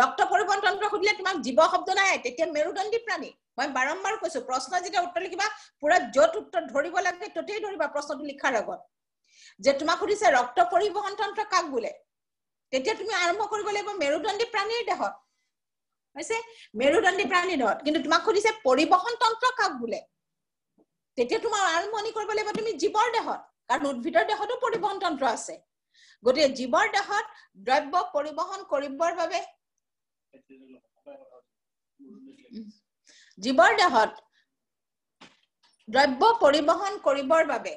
ৰক্ত পৰিবহন তন্ত্ৰ সুধিলে তোমাক জীৱ শব্দ নাই তেতিয়া মেৰুদণ্ডী প্ৰাণী মই বাৰম্বাৰ কৈছো প্ৰশ্ন যেতিয়া উত্তৰ লিখিবা পুৰা য'ত উত্তৰ ধৰিব লাগে ততেই ধৰিবা প্ৰশ্নটো লিখাৰ আগত যে তোমাক সুধিছে ৰক্ত পৰিবহন তন্ত্ৰ কাক বোলে তেতিয়া তুমি আৰম্ভ কৰিব লাগিব মেৰুদণ্ডী প্ৰাণীৰ দেহত হৈছে মেৰুদণ্ডী প্ৰাণীৰ দেহত কিন্তু তোমাক সুধিছে পৰিবহণ তন্ত্ৰ কাক বোলে তেতিয়া তোমাৰ আৰম্ভণি কৰিব লাগিব তুমি জীৱৰ দেহত কাৰণ উদ্ভিদৰ দেহতো পৰিবহন তন্ত্ৰ আছে গতিকে জীৱৰ দেহত দ্ৰব্য পৰিবহন কৰিবৰ বাবে জীৱৰ দেহত দ্ৰব্য পৰিবহন কৰিবৰ বাবে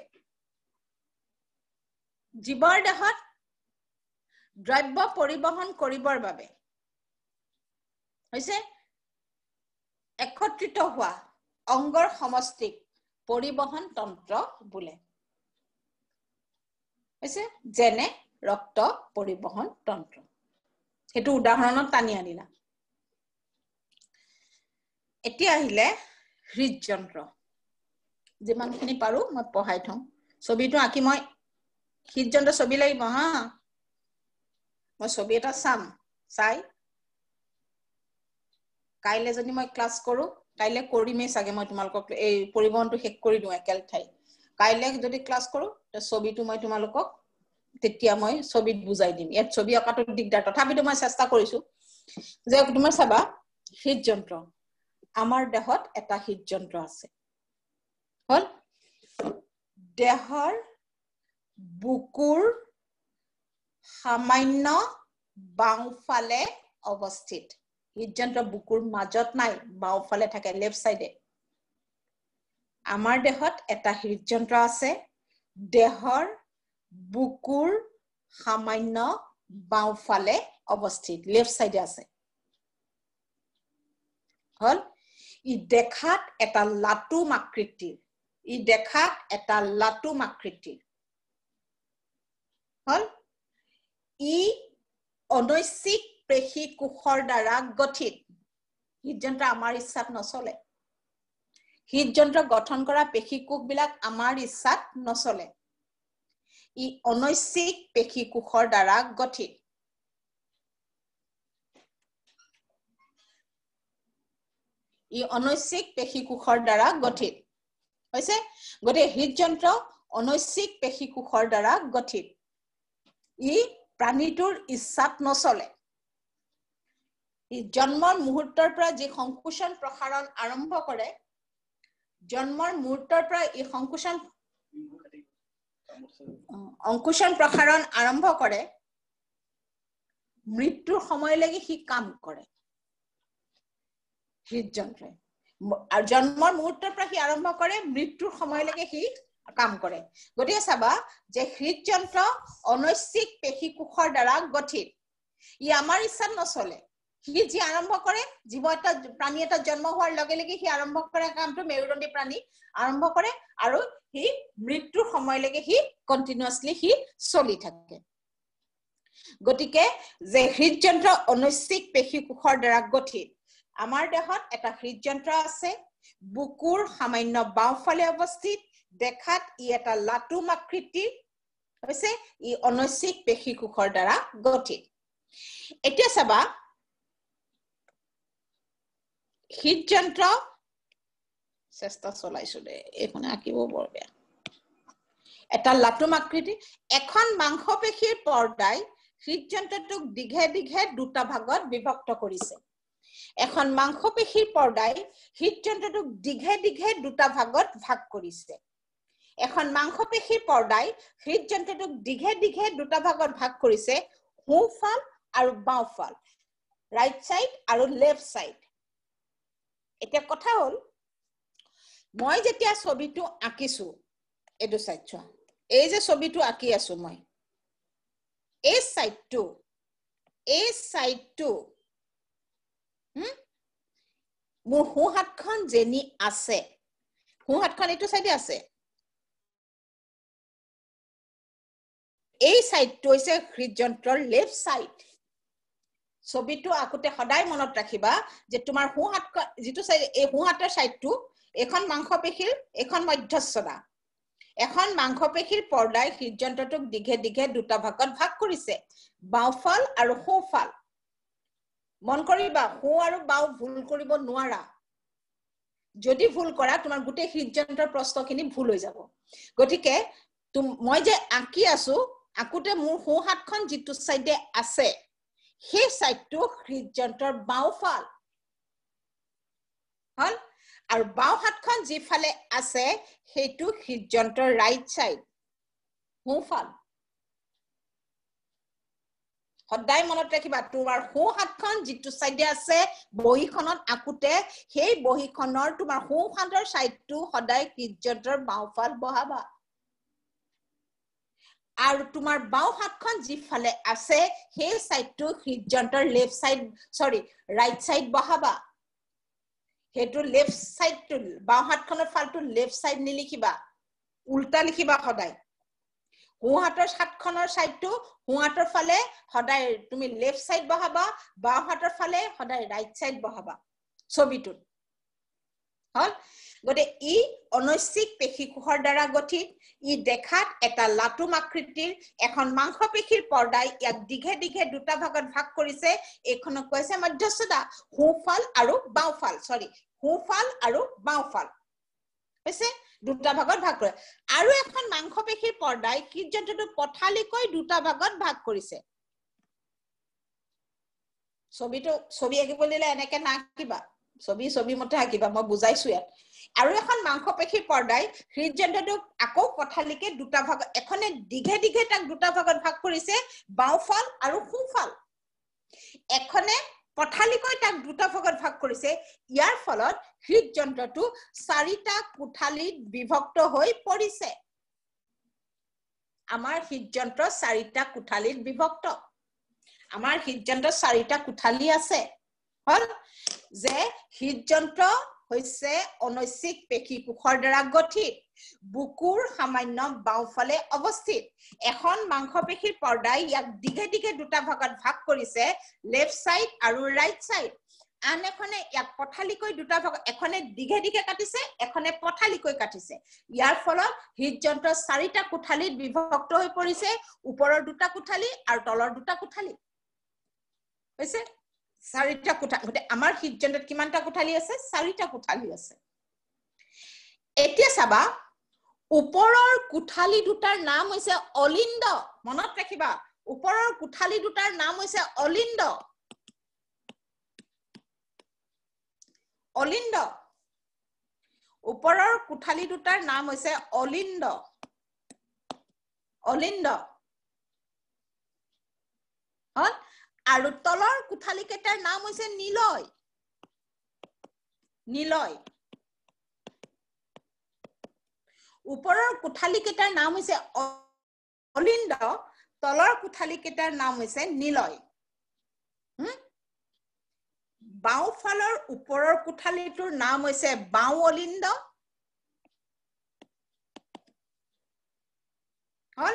জীৱৰ দেহত দ্ৰব্য পৰিবহন কৰিবৰ বাবে হৈছে একত্ৰিত হোৱা অংগৰ সমষ্টিক পৰিবহন তন্ত্ৰ বোলে হৈছে যেনে ৰক্ত পৰিবহন তন্ত্ৰ সেইটো উদাহৰণত টানি আনিলা এতিয়া আহিলে হৃদযন্ত্ৰ যিমানখিনি পাৰো মই পঢ়াই থওঁ ছবিটো আঁকি মই হৃদযন্ত্ৰ ছবি লাগিব হা মই ছবি এটা চাম চাই কাইলে যদি মই ক্লাছ কৰো কাইলে কৰিমেই চাগে মই তোমালোকক এই পৰিবহনটো শেষ কৰি দিওঁ একেল ঠাই কাইলে যদি ক্লাছ কৰো ছবিটো মই তোমালোকক তেতিয়া মই ছবিত বুজাই দিম ইয়াত ছবি অঁকাটো দিগদাৰ তথাপিতো মই চেষ্টা কৰিছো যে তোমাৰ চাবা হৃদযন্ত্ৰ আমাৰ দেহত এটা হৃদযন্ত্ৰ আছে হল দেহৰ বুকুৰ সামান্য বাওঁফালে অৱস্থিত হৃদযন্ত্ৰ বুকুৰ মাজত নাই বাওঁফালে থাকে লেফ্ট চাইডে আমাৰ দেহত এটা হৃদযন্ত্ৰ আছে দেহৰ বুকুৰ সামান্য বাওঁফালে অৱস্থিত লেফ্ট চাইডে আছে হ'ল ই দেখাত এটা লাটুম আকৃতিৰ ই দেখাত এটা লাটুম আকৃতিৰ হল ই অনৈচিক পেশী কোষৰ দ্বাৰা গঠিত হৃদযন্ত্ৰ আমাৰ ইচ্ছাত নচলে হৃদযন্ত্ৰ গঠন কৰা পেশী কোষবিলাক আমাৰ ইচ্ছাত নচলে ই অনৈচিক পেশী কোষৰ দ্বাৰা গঠিত ই অনৈচিক পেশী কোষৰ দ্বাৰা গঠিত হৈছে গতিকে হৃদযন্ত্ৰ অনৈচিক পেশী কোষৰ দ্বাৰা গঠিত ই প্ৰাণীটোৰ ইচ্ছাত নচলে ই জন্মৰ মুহূৰ্তৰ পৰা যি সংকোচন প্ৰসাৰণ আৰম্ভ কৰে জন্মৰ মুহূৰ্তৰ পৰা ই সংকোচন অংকোচন প্ৰসাৰণ আৰম্ভ কৰে মৃত্যুৰ সময়লৈকে সি কাম কৰে হৃদযন্ত্ৰই আৰু জন্মৰ মুহূৰ্তৰ পৰা সি আৰম্ভ কৰে মৃত্যুৰ সময়লৈকে সি কাম কৰে গতিকে চাবা যে হৃদযন্ত্ৰ অনৈচিক পেশী কোষৰ দ্বাৰা গঠিত ই আমাৰ ইচ্ছাত নচলে সি যি আৰম্ভ কৰে জীৱ এটা প্ৰাণী এটা জন্ম হোৱাৰ লগে লগে সি আৰম্ভ কৰা কামটো মেৰুদণ্ডী প্ৰাণী আৰম্ভ কৰে আৰু সি মৃত্যুৰ সময়লৈকে সি কণ্টিনিউলি সি চলি থাকে গতিকে যে হৃদযন্ত্ৰ অনৈচিক পেশী কোষৰ দ্বাৰা গঠিত আমাৰ দেহত এটা হৃদযন্ত্ৰ আছে বুকুৰ সামান্য বাওঁফালে অৱস্থিত দেখাত ই এটা লাটুম আকৃতিৰ হৈছে ই অনৈচিক কোষৰ দ্বাৰা গঠিত এতিয়া চাবা হৃদযন্ত্ৰ চেষ্টা চলাইছো দে এইখনে আঁকিব বৰ বেয়া এটা লাটুম আকৃতি এখন মাংসপেশীৰ পৰ্দাই হৃদযন্ত্ৰটোক দীঘে দীঘে দুটা ভাগত বিভক্ত কৰিছে এখন মাংসপেশীৰ পৰ্দাই হৃদযন্ত্ৰটোক দীঘে দীঘে দুটা ভাগত ভাগ কৰিছে এখন মাংসপেশীৰ পৰ্দাই হৃদযন্ত্ৰটোক দীঘে দীঘে দুটা ভাগত ভাগ কৰিছে ফাল আৰু বাওঁফাল ৰাইট ছাইড আৰু লেফ্ট ছাইড এতিয়া কথা হ'ল মই যেতিয়া ছবিটো আঁকিছো এইটো ছাইড চোৱা এই যে ছবিটো আঁকি আছো মই এই ছাইডটো এই ছাইডটো মোৰ সোঁহাতখন যেনি আছে সোঁহাতখন এইটো ছাইডে আছে এই ছাইডটো হৈছে হৃদযন্ত্ৰৰ লেফ্ট ছাইড ছবিটো আঁকোতে সদায় মনত ৰাখিবা যে তোমাৰ সোঁহাত যিটো এই সোঁহাতৰ ছাইডটো এখন মাংসপেশীৰ এখন মধ্যস্থনা এখন মাংসপেশীৰ পৰ্দাই হৃদযন্ত্ৰটোক দীঘে দীঘে দুটা ভাগত ভাগ কৰিছে বাওঁফাল আৰু সোঁফাল মন কৰিবা সোঁ আৰু বাওঁ ভুল কৰিব নোৱাৰা যদি ভুল কৰা তোমাৰ গোটেই হৃদযন্ত্ৰৰ প্ৰশ্নখিনি ভুল হৈ যাব গতিকে মই যে আঁকি আছো আকোতে মোৰ সোঁ হাতখন যিটো চাইডে আছে সেই চাইডটো হৃদযন্ত্ৰৰ বাওঁফাল হল আৰু বাওঁ হাতখন যিফালে আছে সেইটো হৃদযন্ত্ৰৰ ৰাইট চাইড সোঁফাল সদায় মনত ৰাখিবা তোমাৰ সোঁ হাতখন যিটো চাইডে আছে বহীখনত আঁকোতে সেই বহীখনৰ তোমাৰ সোঁ হাতৰ চাইডটো সদায় হৃদযন্ত্ৰৰ বাওঁফাল বহাবা আৰু তোমাৰ বাওঁ হাতখন যিফালে আছে সেই চাইডটো হৃদযন্ত্ৰৰ লেফ্ট চাইড চৰি ৰাইট চাইড বহাবা সেইটো লেফ্ট চাইডটো বাওঁ হাতখনৰ ফালটো লেফ্ট চাইড নিলিখিবা উল্টা লিখিবা সদায় সোঁহাতৰ হাতখনৰ চাইডটো সোঁহাতৰ ফালে সদায় তুমি লেফ্ট চাইড বহাবা বাওঁহাতৰ ফালে সদায় ৰাইট চাইড বহাবা ছবিটোত হল গতে ই অনৈচ্ছিক পেশীকোষৰ দ্বাৰা গঠিত ই দেখাত এটা লাটুম আকৃতিৰ এখন মাংসপেশীৰ পৰ্দাই ইয়াক দীঘে দীঘে দুটা ভাগত ভাগ কৰিছে এইখনক কৈছে মধ্যস্থতা সোঁফাল আৰু বাওঁফাল চৰি সোঁফাল আৰু বাওঁফাল হৈছে দুটা ভাগত ভাগ কৰে আৰু এখন মাংস পেশীৰ পৰ্দাই কীটজন্তুটো পথালিকৈ দুটা ভাগত ভাগ কৰিছে ছবিটো ছবি আঁকিব দিলে এনেকে নাকিবা ছবি ছবি মতে আঁকিবা মই বুজাইছো ইয়াত আৰু এখন মাংস পেশী পৰ্দাই হৃদযন্ত্ৰটোক আকৌ কঠালিকে দুটা ভাগ এখনে দীঘে দীঘে তাক দুটা ভাগত ভাগ কৰিছে বাওঁফাল আৰু সোঁফাল এখনে কঠালিকৈ তাক দুটা ভাগত ভাগ কৰিছে ইয়াৰ ফলত হৃদযন্ত্ৰটো চাৰিটা কোঠালিত বিভক্ত হৈ পৰিছে আমাৰ হৃদযন্ত্ৰ চাৰিটা কোঠালিত বিভক্ত আমাৰ হৃদযন্ত্ৰ চাৰিটা কোঠালী আছে হল যে হৃদযন্ত্ৰ হৈছে অনৈচিক পেশী কোষৰ দ্বাৰা গঠিত বুকুৰ সামান্য বাওঁফালে অৱস্থিত এখন মাংস পেশীৰ পৰ্দাই ইয়াক দীঘে দীঘে দুটা ভাগত ভাগ কৰিছে লেফ্ট ছাইড আৰু ৰাইট ছাইড আন এখনে ইয়াক পথালিকৈ দুটা ভাগ এখনে দীঘে দীঘে কাটিছে এখনে পথালিকৈ কাটিছে ইয়াৰ ফলত হৃদযন্ত্ৰ চাৰিটা কোঠালিত বিভক্ত হৈ পৰিছে ওপৰৰ দুটা কোঠালি আৰু তলৰ দুটা কোঠালী হৈছে চাৰিটা কোঠা গোটেই আমাৰ হৃদযন্ত্ৰত কিমানটা কোঠালি আছে চাৰিটা কোঠালি আছে এতিয়া চাবা ওপৰৰ কোঠালি দুটাৰ নাম হৈছে অলিন্দ মনত ৰাখিবা ওপৰৰ কোঠালি দুটাৰ নাম হৈছে অলিন্দ অলিন্দ ওপৰৰ কোঠালি দুটাৰ নাম হৈছে অলিন্দ অলিন্দ হয় আৰু তলৰ কোঠালিকেইটাৰ নাম হৈছে নিলয় নিলয় ওপৰৰ কোঠালিকেইটাৰ নাম হৈছে অলিন্দ তলৰ কোঠালিকেইটাৰ নাম হৈছে নীলয় বাওঁফালৰ ওপৰৰ কোঠালিটোৰ নাম হৈছে বাওঁ অলিন্দ হল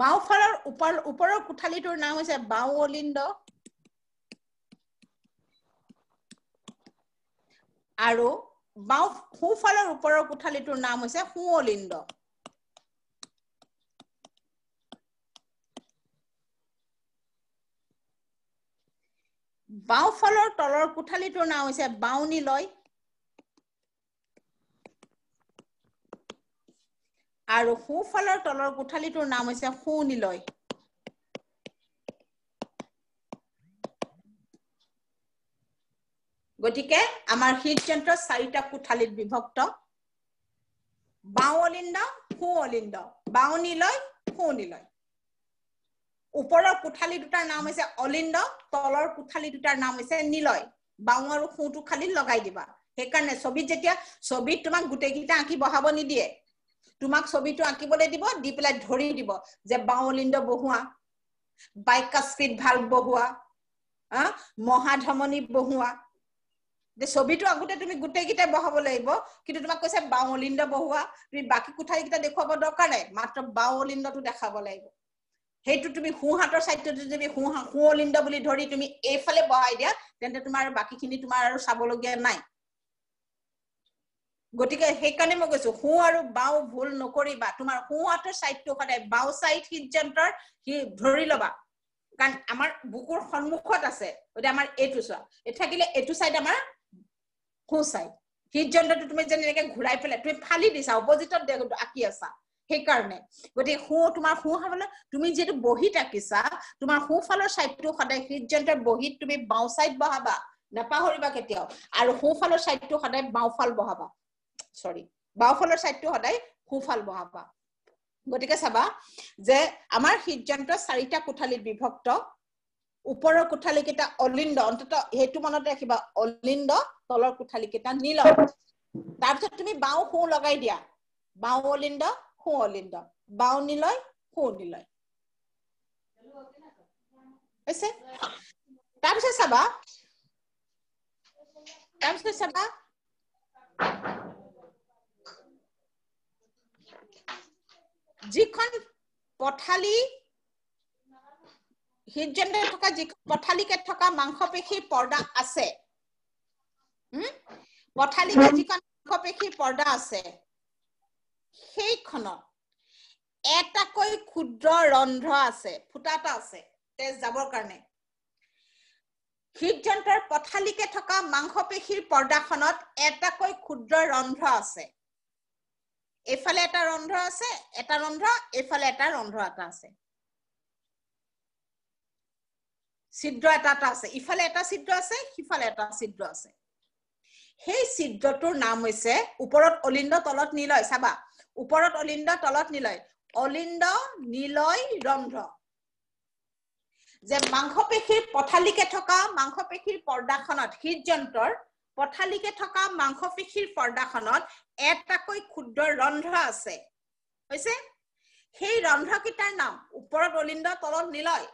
বাওঁফালৰ ওপৰ ওপৰৰ কোঠালিটোৰ নাম হৈছে বাওঁলিণ্ড আৰু বাওঁ সোঁফালৰ ওপৰৰ কোঠালিটোৰ নাম হৈছে সোঁৱলিণ্ড বাওঁফালৰ তলৰ কোঠালিটোৰ নাম হৈছে লয় আৰু সোঁফালৰ তলৰ কোঠালিটোৰ নাম হৈছে নিলয় গতিকে আমাৰ হৃদযন্ত্ৰ চাৰিটা কোঠালিত বিভক্ত বাওঁ অলিণ্ড সোঁ অলিন্দ বাওঁ নিলয় সোঁ নিলয় ওপৰৰ কোঠালি দুটাৰ নাম হৈছে অলিন্দ তলৰ কোঠালি দুটাৰ নাম হৈছে নিলয় বাওঁ আৰু সোঁটো খালী লগাই দিবা সেইকাৰণে ছবিত যেতিয়া ছবিত তোমাক গোটেইকেইটা আঁকি বহাব নিদিয়ে তোমাক ছবিটো আঁকিবলৈ দিব দি পেলাই ধৰি দিব যে বাওলিণ্ড বহোৱা বাইকা স্পীড ভাল বহোৱা হা মহাধমনী বহুৱা ছবিটো আগতে তুমি গোটেইকেইটাই বহাব লাগিব কিন্তু তোমাক কৈছে বাওলিণ্ড বহুৱা তুমি বাকী কোঠাৰীকেইটা দেখুৱাব দৰকাৰ নাই মাত্ৰ বাওলিণ্ডটো দেখাব লাগিব সেইটো তুমি সোঁহাতৰ চাইডটো যদি সোঁহা সোঁলিণ্ড বুলি ধৰি তুমি এইফালে বহাই দিয়া তেন্তে তোমাৰ বাকীখিনি তোমাৰ আৰু চাবলগীয়া নাই গতিকে সেইকাৰণে মই কৈছো সোঁ আৰু বাওঁ ভুল নকৰিবা তোমাৰ সোঁ হাতৰ ছাইডটো সদায় বাওঁ ছাইড হৃদযন্ত্ৰৰ সি ধৰি ল'বা কাৰণ আমাৰ বুকুৰ সন্মুখত আছে গতিকে আমাৰ এইটো চোৱা থাকিলে এইটো ছাইড আমাৰ সোঁ ছাইড হৃদযন্ত্ৰটো তুমি যেন এনেকে ঘূৰাই পেলাই তুমি ফালি দিছা অপজিটত আঁকি আছা সেইকাৰণে গতিকে সোঁ তোমাৰ সোঁ হাবলৈ তুমি যিহেতু বহীত আঁকিছা তোমাৰ সোঁফালৰ ছাইডটো সদায় হৃদযন্ত্ৰৰ বহীত তুমি বাওঁ ছাইড বহাবা নেপাহৰিবা কেতিয়াও আৰু সোঁফালৰ ছাইডটো সদায় বাওঁফাল বহাবা সৰি বাওফলৰ সাইডটো সদায় সোঁফাল বহাবা গতিকে চাবা যে আমাৰ হৃদযন্ত্ৰ চাৰিটা কোঠালীত বিভক্ত ওপৰৰ কোঠালীকেইটা অলিণ্ড অন্তত সেইটো মনত ৰাখিবা অলিণ্ড তলৰ কোঠালীকেইটা নীল তাৰপিছত তুমি বাওঁ সোঁ লগাই দিয়া বাওঁ অলিণ্ড সোঁ অলিণ্ড বাওঁ নিলয় সোঁ নিলয় হৈছে তাৰপিছত চাবা তাৰপিছত চাবা যিখন পথালি হৃদযন্ত্ৰত থকা যিখন পথালিকে থকা মাংসপেশীৰ পৰ্দা আছে পথালিকে যিখন মাংসপেশীৰ পৰ্দা আছে সেইখনত এটাকৈ ক্ষুদ্ৰ ৰন্ধ্ৰ আছে ফুটা আছে তেজ যাবৰ কাৰণে হৃদযন্ত্ৰৰ পথালিকে থকা মাংসপেশীৰ পৰ্দাখনত এটাকৈ ক্ষুদ্ৰ ৰন্ধ্ৰ আছে এফালে এটা ৰন্ধ্ৰ আছে এটা ৰন্ধ্ৰ এইফালে এটা ৰন্ধ্ৰ এটা আছে ছিদ্ৰ এটা এটা আছে ইফালে এটা ছিদ্ৰ আছে সিফালে এটা ছিদ্ৰ আছে সেই ছিদ্ৰটোৰ নাম হৈছে ওপৰত অলিন্দ তলত নিলয় চাবা ওপৰত অলিন্দ তলত নিলয় অলিন্দ নিলয় ৰন্ধ্ৰ যে মাংসপেশীৰ পথালিকে থকা মাংসপেশীৰ পৰ্দাখনত হৃদযন্ত্ৰৰ পথালিকে থকা মাংস পেশীৰ পৰ্দাখনত এটাকৈ ক্ষুদ্ৰ ৰন্ধ্ৰ আছে হৈছে সেই ৰন্ধ্ৰকেইটাৰ নাম ওপৰত অলিন্দ তলত নীলয়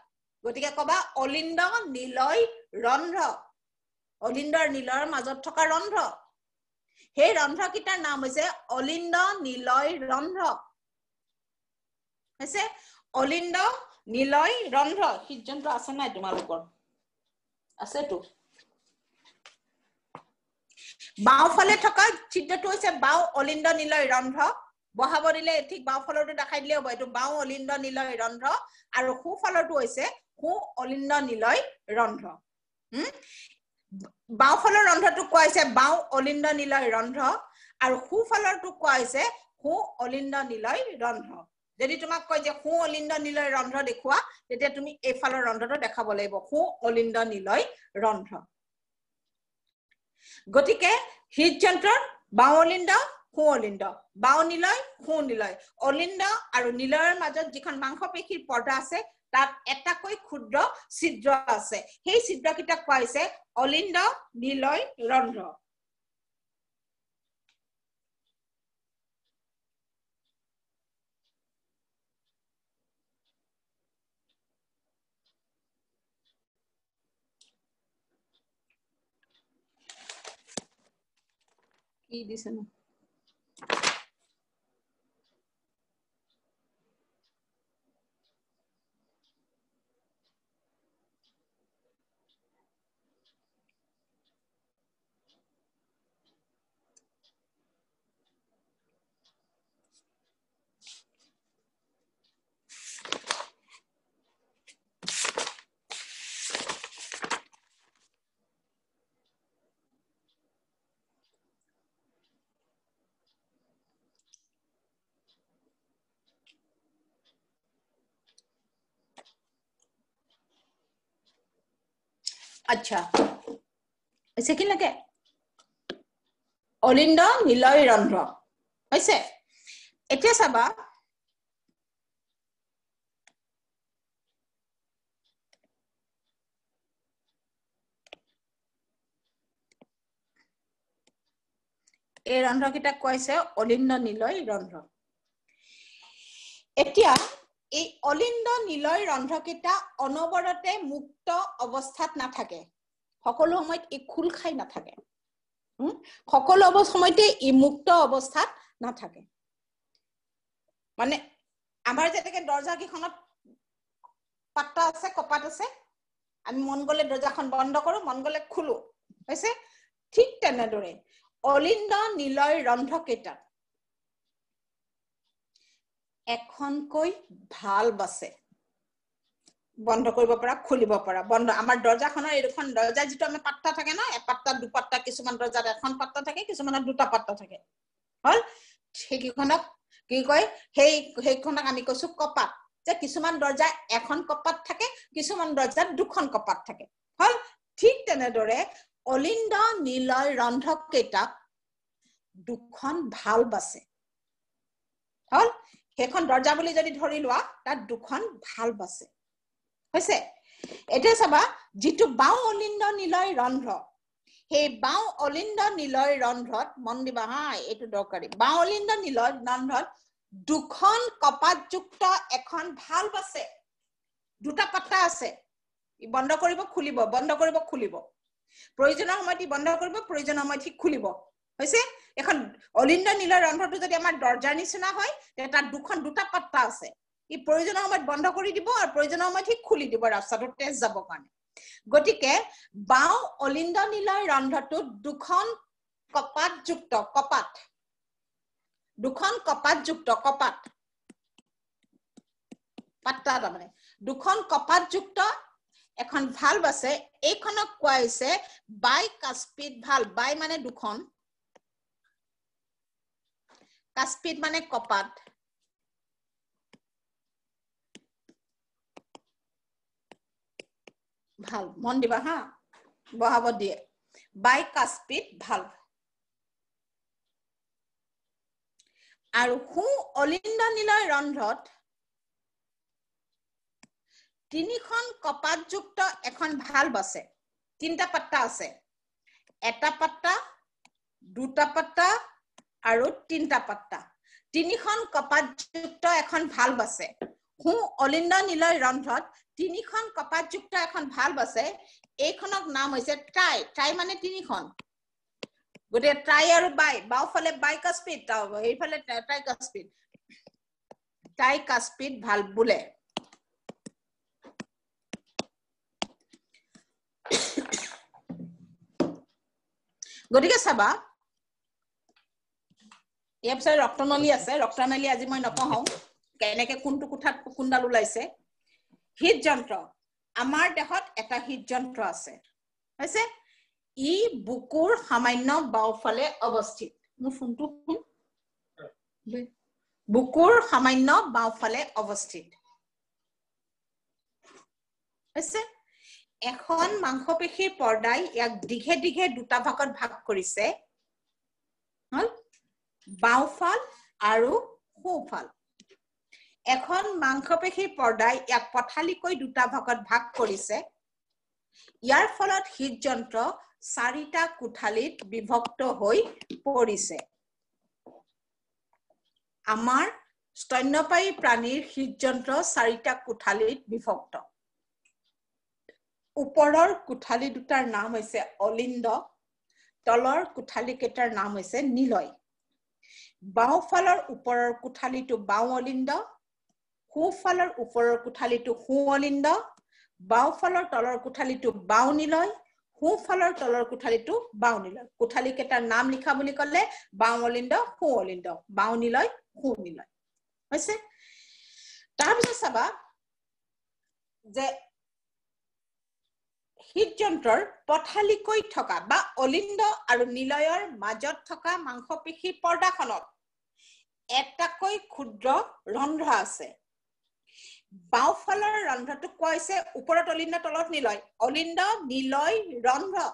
গতিকে কবা অলিন্দ নীলয় ৰন্ধ্ৰ অলিন্দ নীলৰ মাজত থকা ৰন্ধ্ৰ সেই ৰন্ধ্ৰকেইটাৰ নাম হৈছে অলিন্দ নীলয় ৰন্ধ্ৰ হৈছে অলিন্দ নীলয় ৰন্ধ্ৰ সিদ্ধন্ত আছে নাই তোমালোকৰ আছেতো বাওঁফালে থকা চিত্ৰটো হৈছে বাওঁ অলিন্দ নীলয় ৰন্ধ বহাব দিলে ঠিক বাওঁফালৰটো দেখাই দিলে হ'ব এইটো বাওঁ অলিন্দ নীলয় ৰন্ধ্ৰ আৰু সোঁফালৰটো হৈছে সোঁ অলিন্দ নীলয় ৰন্ধ উম বাওঁফালৰ ৰন্ধ্ৰটোক কোৱা হৈছে বাওঁ অলিন্দ নীলয় ৰন্ধ্ৰ আৰু সোঁফালৰটো কোৱা হৈছে সোঁ অলিন্দ নীলয় ৰন্ধ্ৰ যদি তোমাক কয় যে সোঁ অলিন্দ নীলয় ৰন্ধ্ৰ দেখুওৱা তেতিয়া তুমি এইফালৰ ৰন্ধটো দেখাব লাগিব সোঁ অলিন্দ নীলয় ৰন্ধ্ৰ গতিকে হৃদযন্ত্ৰৰ বাওঁ অলিণ্ড সোঁ অলিণ্ড বাওঁ নিলয় সোঁ নিলয় অলিণ্ড আৰু নীলয়ৰ মাজত যিখন মাংসপেশীৰ পৰ্দা আছে তাত এটাকৈ ক্ষুদ্ৰ ছিদ্ৰ আছে সেই ছিদ্ৰকেইটাক কোৱা হৈছে অলিণ্ড নীলয় ৰন্ধ্ৰ y dice আচ্ছা হৈছে কি লাগে অলিন্দ নীলয় ৰন্ধ্ৰ হৈছে এতিয়া চাবা এই ৰন্ধ্ৰকেইটাক কৈছে অলিন্দ নীলয় ৰন্ধ্ৰ এতিয়া এই অলিন্দ নীলয় ৰন্ধ্ৰকেইটা অনবৰতে মুক্ত অৱস্থাত নাথাকে সকলো সময়ত ই খোল খাই নাথাকে সকলো সময়তে ই মুক্ত অৱস্থাত নাথাকে মানে আমাৰ যেনেকে দৰ্জা কেইখনত পাত্ৰ আছে কপাত আছে আমি মন গলে দৰ্জাখন বন্ধ কৰো মন গলে খোলো হৈছে ঠিক তেনেদৰে অলিন্দ নীলয় ৰন্ধ্ৰকেইটাত এখনকৈ ভাল আছে বন্ধ কৰিব পৰা খুলিব পৰা বন্ধ আমাৰ দৰ্জাখনৰ এইখন দৰ্জা যিটো আমি পাত্তা থাকে ন এপাত্তা দুপাত্তা কিছুমান দৰ্জাত এখন পাত্তা থাকে কিছুমানত দুটা পাত্তা থাকে হল সেইকেইখনক কি কয় সেই সেইখনক আমি কৈছো কপাত যে কিছুমান দৰ্জা এখন কপাত থাকে কিছুমান দৰ্জাত দুখন কপাত থাকে হল ঠিক তেনেদৰে অলিন্দ নীলয় ৰন্ধক কেইটাক দুখন ভাল আছে হল সেইখন দৰ্জা বুলি যদি ধৰি লোৱা তাত দুখন ভাল আছে হৈছে এতিয়া চাবা যিটো বাওঁ অলিন্দ নীলয় ৰন্ধ্ৰ সেই বাওঁ অলিন্দ নিলয় ৰন্ধ্ৰত মন দিবা হা এইটো দৰকাৰী বাওঁ অলিন্দ নিলয় ৰন্ধ্ৰত দুখন কপাতযুক্ত এখন ভাল আছে দুটা পাত্তা আছে বন্ধ কৰিব খুলিব বন্ধ কৰিব খুলিব প্ৰয়োজনৰ সময়ত ই বন্ধ কৰিব প্ৰয়োজনৰ সময়ত সি খুলিব হৈছে এখন অলিন্দ নীল ৰন্ধ্ৰটো যদি আমাৰ দৰ্জাৰ নিচিনা হয় তাত দুখন দুটা পাত্তা আছে ই প্ৰয়োজনৰ সময়ত বন্ধ কৰি দিব আৰু প্ৰয়োজনৰ সময়ত সি খুলি দিব ৰাস্তাটো তেজ যাব কাৰণে গতিকে বাওঁ অলিন্দ নীলৰ ৰন্ধ্ৰটোত দুখন কপাত যুক্ত কপাত দুখন কপাত যুক্ত কপাত পাত্তা তাৰমানে দুখন কপাত যুক্ত এখন ভাল্ব আছে এইখনক কোৱা হৈছে বাই কাস্পিড ভাল্ব বাই মানে দুখন কাস্পিড মানে কপাত ভাল মন দিবা হা বহাব দিয়ে বাই কাস্পিড ভাল আৰু সু অলিন্দ নীলয় ৰন্ধ্ৰত তিনিখন কপাতযুক্ত এখন ভাল বাছে তিনিটা পাত্তা আছে এটা পাত্তা দুটা পাত্তা আৰু তিনিটা পাত্তা তিনিখন কপাতযুক্ত এখন ভাল বাছে হু অলিন্দ নীলয় ৰন্ধত তিনিখন কপাতযুক্ত এখন ভাল বাছে এইখনক নাম হৈছে ট্ৰাই ট্ৰাই মানে তিনিখন গতিকে ট্ৰাই আৰু বাই বাওঁফালে বাই কাস্পিড সেইফালে ট্ৰাই কাস্পিড ট্ৰাই কাস্পিড ভাল বোলে গতিকে চাবা ইয়াৰ পিছত ৰক্তনলী আছে ৰক্তনলী আজি মই নকওঁ কেনেকে কোনটো কোঠাত কোনডাল ওলাইছে হৃদযন্ত্ৰ আমাৰ দেহত এটা হৃদযন্ত্ৰ আছে হৈছে ই বুকুৰ সামান্য বাওঁফালে অৱস্থিত মোৰ ফোনটো শুন বুকুৰ সামান্য বাওঁফালে অৱস্থিত হৈছে এখন মাংসপেশীৰ পৰ্দাই ইয়াক দীঘে দীঘে দুটা ভাগত ভাগ কৰিছে হল বাওঁফাল আৰু সোঁফাল এখন মাংসপেশীৰ পৰ্দাই ইয়াক পথালিকৈ দুটা ভাগত ভাগ কৰিছে ইয়াৰ ফলত হৃদযন্ত্ৰ চাৰিটা কোঠালিত বিভক্ত হৈ পৰিছে আমাৰ স্তন্যপায়ী প্ৰাণীৰ হৃদযন্ত্ৰ চাৰিটা কোঠালিত বিভক্ত ওপৰৰ কোঠালি দুটাৰ নাম হৈছে অলিন্দ তলৰ কোঠালিকেইটাৰ নাম হৈছে নীলয় বাওঁফালৰ ওপৰৰ কোঠালিটো বাওঁ অলিন্দ সোঁফালৰ ওপৰৰ কোঠালিটো সোঁ অলিন্দ বাওঁফালৰ তলৰ কোঠালিটো বাওঁনিলয় সোঁফালৰ তলৰ কোঠালিটো বাওঁনিলয় কোঠালিকেইটাৰ নাম লিখা বুলি ক'লে বাওঁ অলিন্দ সোঁ অলিন্দ বাওঁনিলয় সোঁনিলয় হৈছে তাৰপিছত চাবা যে হৃদযন্ত্ৰৰ পথালিকৈ থকা বা অলিন্দ আৰু নিলয়ৰ মাজত থকা মাংসপেশী পৰ্দাখনত এটাকৈ ক্ষুদ্ৰ ৰন্ধ্ৰ আছে বাওঁফালৰ ৰন্ধ্ৰটোক কোৱা হৈছে ওপৰত অলিন্দ তলত নিলয় অলিন্দ নিলয় ৰন্ধ্ৰ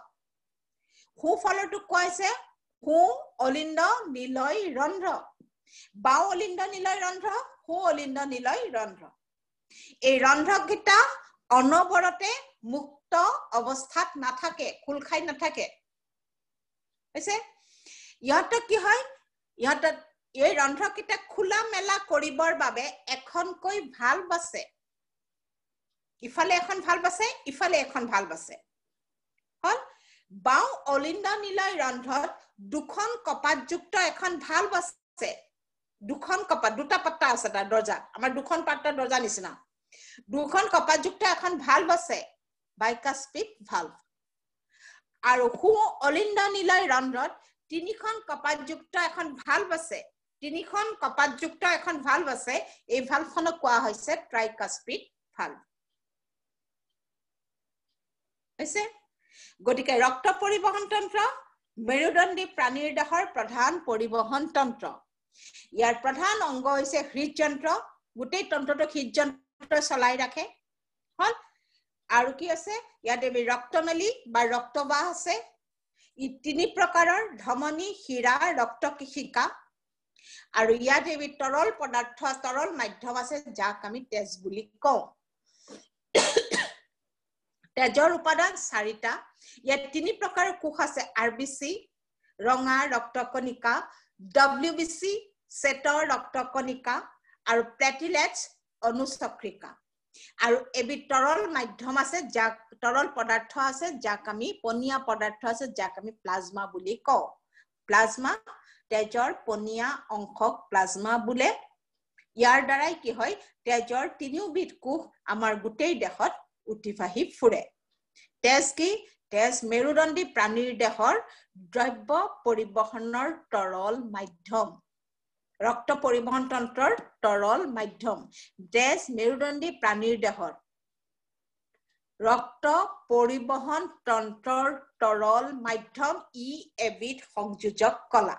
সোঁফালৰটোক কোৱা হৈছে সোঁ অলিন্দ নিলয় ৰন্ধ্ৰ বাওঁ অলিন্দ নিলয় ৰন্ধ্ৰ সোঁ অলিন্দ নিলয় ৰন্ধ্ৰ এই ৰন্ধ্ৰকেইটা অনবৰতে মুখ মুক্ত অৱস্থাত নাথাকে খোল খাই নাথাকে হৈছে ইহঁতক কি হয় ইহঁতক এই ৰন্ধ্ৰকেইটা খোলা মেলা কৰিবৰ বাবে এখনকৈ ভাল বাছে ইফালে এখন ভাল বাছে ইফালে এখন ভাল বাছে হল বাওঁ অলিন্দ নীলয় ৰন্ধত দুখন কপাতযুক্ত এখন ভাল বাছে দুখন কপাত দুটা পাত্তা আছে তাৰ দৰ্জাত আমাৰ দুখন পাত্তা দৰ্জা নিচিনা দুখন কপাতযুক্ত এখন ভাল বাছে বাইকাস্পিক ভাল আৰু সু অলিণ্ড নীলয় ৰন্ধ্ৰত তিনিখন কপাতযুক্ত এখন ভাল আছে তিনিখন কপাতযুক্ত এখন ভাল আছে এই ভাল্ভখনক কোৱা হৈছে ট্ৰাইকাস্পিক ভাল হৈছে গতিকে ৰক্ত পৰিবহন তন্ত্ৰ মেৰুদণ্ডী প্ৰাণীৰ দেহৰ প্ৰধান পৰিবহন তন্ত্ৰ ইয়াৰ প্ৰধান অংগ হৈছে হৃদযন্ত্ৰ গোটেই তন্ত্ৰটো হৃদযন্ত্ৰ চলাই ৰাখে হ'ল আৰু কি আছে ইয়াত আমি ৰক্তমেলি বা ৰক্তবাহ আছে ই তিনি প্ৰকাৰৰ ধমনী শিৰা ৰক্ত কৃষিকা আৰু ইয়াত এবিধ তৰল পদাৰ্থ তৰল মাধ্যম আছে যাক আমি তেজ বুলি কওঁ তেজৰ উপাদান চাৰিটা ইয়াত তিনি প্ৰকাৰৰ কোষ আছে আৰ বি চি ৰঙা ৰক্ত কণিকা ডব্লিউ বি চি চেটৰ ৰক্ত কণিকা আৰু প্লেটিলেট অনুচক্ৰিকা আৰু এবিধ তৰল মাধ্যম আছে যাক তৰল পদাৰ্থ আছে যাক আমি পনীয়া পদাৰ্থ আছে যাক আমি প্লাজমা বুলি কওঁ প্লাজমা তেজৰ পনীয়া অংশক প্লাজমা বোলে ইয়াৰ দ্বাৰাই কি হয় তেজৰ তিনিওবিধ কোষ আমাৰ গোটেই দেহত উঠি ফাহি ফুৰে তেজ কি তেজ মেৰুদণ্ডী প্ৰাণীৰ দেহৰ দ্ৰব্য পৰিবহণৰ তৰল মাধ্যম ৰক্ত পৰিবহন তন্ত্ৰৰ তৰল মাধ্যম দেজ মেৰুদণ্ডী প্ৰাণীৰ দেহত ৰক্ত পৰিবহন তন্ত্ৰৰ তৰল মাধ্যম ই এবিধ সংযোজক কলা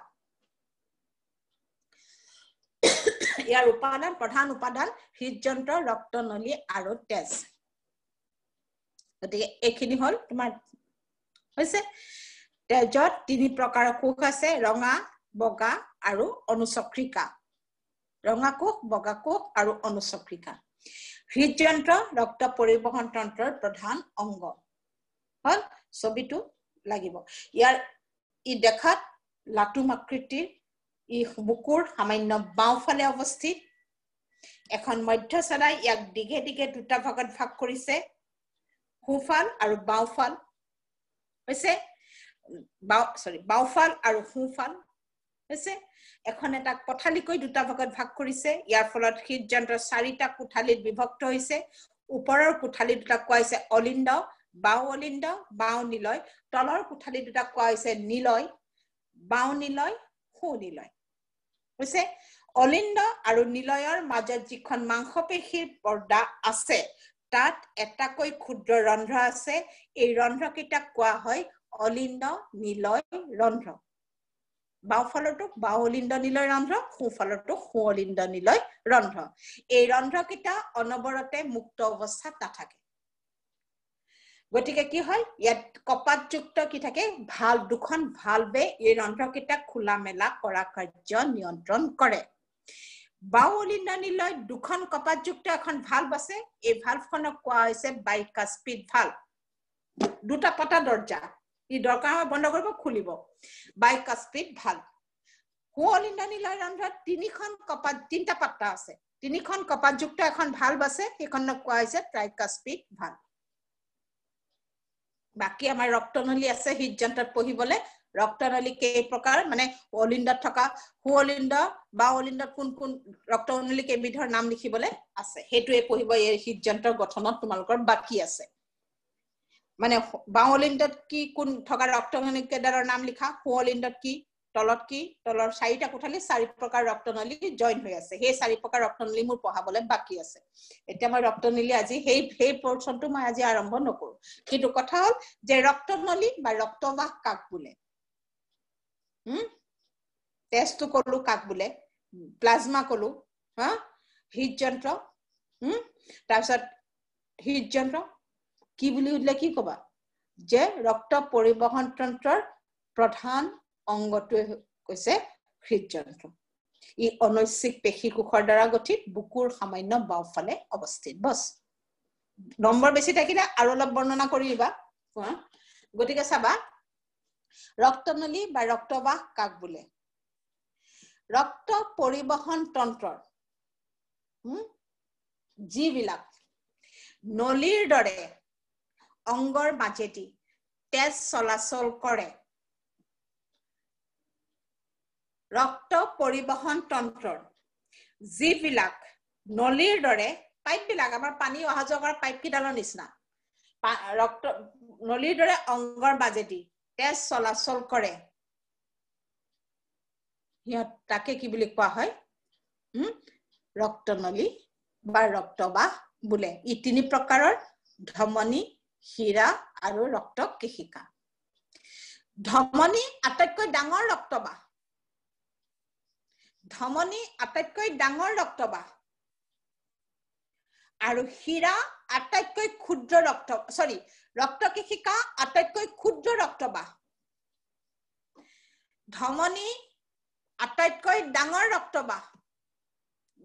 ইয়াৰ উপাদান প্ৰধান উপাদান হৃদযন্ত্ৰ ৰক্তনলী আৰু তেজ গতিকে এইখিনি হ'ল তোমাৰ হৈছে তেজত তিনি প্ৰকাৰৰ কোষ আছে ৰঙা বগা আৰু অনুচক্ৰিকা ৰঙা কোষ বগা কোষ আৰু অনুচক্ৰিকা হৃদযন্ত্ৰ ৰক্ত পৰিবহন তন্ত্ৰৰ প্ৰধান অংগ হল ছবিটো লাগিব ইয়াৰ ই দেখাত লাটুম আকৃতিৰ ই বুকুৰ সামান্য বাওঁফালে অৱস্থিত এখন মধ্য চদাই ইয়াক দীঘে দীঘে দুটা ভাগত ভাগ কৰিছে সোঁফাল আৰু বাওঁফাল হৈছে বাও চৰি বাওঁফাল আৰু সোঁফাল হৈছে এখন এটা কোঠালিকৈ দুটা ভাগত ভাগ কৰিছে ইয়াৰ ফলত হৃদযন্ত্ৰ চাৰিটা কোঠালিত বিভক্ত হৈছে ওপৰৰ কোঠালি দুটাক কোৱা হৈছে অলিন্দ বাও অলিণ্ড বাও নিলয় তলৰ কোঠালি দুটাক কোৱা হৈছে নীলয় বাও নীলয় সু নিলয় হৈছে অলিণ্ড আৰু নিলয়ৰ মাজত যিখন মাংসপেশীৰ পৰ্দা আছে তাত এটাকৈ ক্ষুদ্ৰ ৰন্ধ্ৰ আছে এই ৰন্ধ্ৰকেইটাক কোৱা হয় অলিণ্ড নিলয় ৰন্ধ্ৰ বাওঁফালৰটোক বাওঁলিণ্ড নিলৈ ৰন্ধ সোঁফালৰটোক সোঁৱলিণ্ড নিলৈ ৰন্ধ এই ৰন্ধ্ৰকেইটা অনবৰতে মুক্ত অৱস্থাত নাথাকে গতিকে কি হয় ইয়াত কপাতযুক্ত কি থাকে ভাল দুখন ভালবে এই ৰন্ধ্ৰকেইটা খোলা মেলা কৰা কাৰ্য নিয়ন্ত্ৰণ কৰে বাওঁলিণ্ড নিলৈ দুখন কপাতযুক্ত এখন ভাল্ব আছে এই ভাল্বখনক কোৱা হৈছে বাইকা স্পীড ভাল্ব দুটা পতা দৰ্জা দৰকাৰ হয় বন্ধ কৰিব খুলিব বাইক স্পীড ভাল কোঁৱল ইন্দানীলৈ ৰন্ধাত তিনিখন কপাত তিনিটা পাত্ৰ আছে তিনিখন কপাতযুক্ত এখন ভাল বাছে সেইখনক কোৱা হৈছে ট্ৰাইকা স্পীড ভাল বাকী আমাৰ ৰক্তনলী আছে হৃদযন্ত্ৰত পঢ়িবলৈ ৰক্তনলী কেই প্ৰকাৰ মানে অলিণ্ডত থকা সু অলিণ্ড বা অলিণ্ডত কোন কোন ৰক্তনলী কেইবিধৰ নাম লিখিবলৈ আছে সেইটোৱে পঢ়িব এই হৃদযন্ত্ৰ গঠনত তোমালোকৰ বাকী আছে মানে বাওঁলিণ্ডত কি কোন থকা ৰক্তনলী কেইডালৰ নাম লিখা সোঁৱলিণ্ডত কি তলত কি তলৰ চাৰিটা কোঠালি চাৰি প্ৰকাৰ ৰক্তনলী জইন হৈ আছে সেই চাৰি প্ৰকাৰ ৰক্তনলী মোৰ পঢ়াবলৈ বাকী আছে এতিয়া মই ৰক্তনলী আজি সেই সেই পৰ্চনটো মই আজি আৰম্ভ নকৰো কিন্তু কথা হ'ল যে ৰক্তনলী বা ৰক্তবাহ কাক বোলে উম তেজটো কলো কাক বোলে প্লাজমা কলো হা হৃদযন্ত্ৰ উম তাৰপিছত হৃদযন্ত্ৰ কি বুলি উঠিলে কি কবা যে ৰক্ত পৰিবহন তন্ত্ৰৰ প্ৰধান অংগটোৱে কৈছে হৃদযন্ত্ৰ ই পেশী কোষৰ দ্বাৰা গঠিত বুকুৰ সামান্য বাওঁফালে অৱস্থিত বচ নম্বৰ বেছি থাকিলে আৰু অলপ বৰ্ণনা কৰিবা গতিকে চাবা ৰক্ত নলী বা ৰক্তবাস কাক বোলে ৰক্ত পৰিবহণ তন্ত্ৰৰ যিবিলাক নলীৰ দৰে অংগৰ মাজেদি তেজ চলাচল কৰে ৰক্ত পৰিবহন তন্ত্ৰৰ যিবিলাক নলীৰ দৰে পাইপবিলাক আমাৰ পানী অহা যোৱা কৰা পাইপকেইডালৰ নিচিনা ৰক্ত নলীৰ দৰে অংগৰ মাজেদি তেজ চলাচল কৰে সিহঁত তাকে কি বুলি কোৱা হয় উম ৰক্তনলী বা ৰক্তবাহ বোলে ই তিনি প্ৰকাৰৰ ধমনী হীৰা আৰু ৰক্ত কেশিকা ধমনী আটাইতকৈ ডাঙৰ ৰক্তবাহ ধমনী আটাইতকৈ ডাঙৰ ৰক্তবাহ আৰু হীৰা আটাইতকৈ ক্ষুদ্ৰ ৰক্ত চৰি ৰক্ত কেশিকা আটাইতকৈ ক্ষুদ্ৰ ৰক্তবাহ ধমনী আটাইতকৈ ডাঙৰ ৰক্তবাহ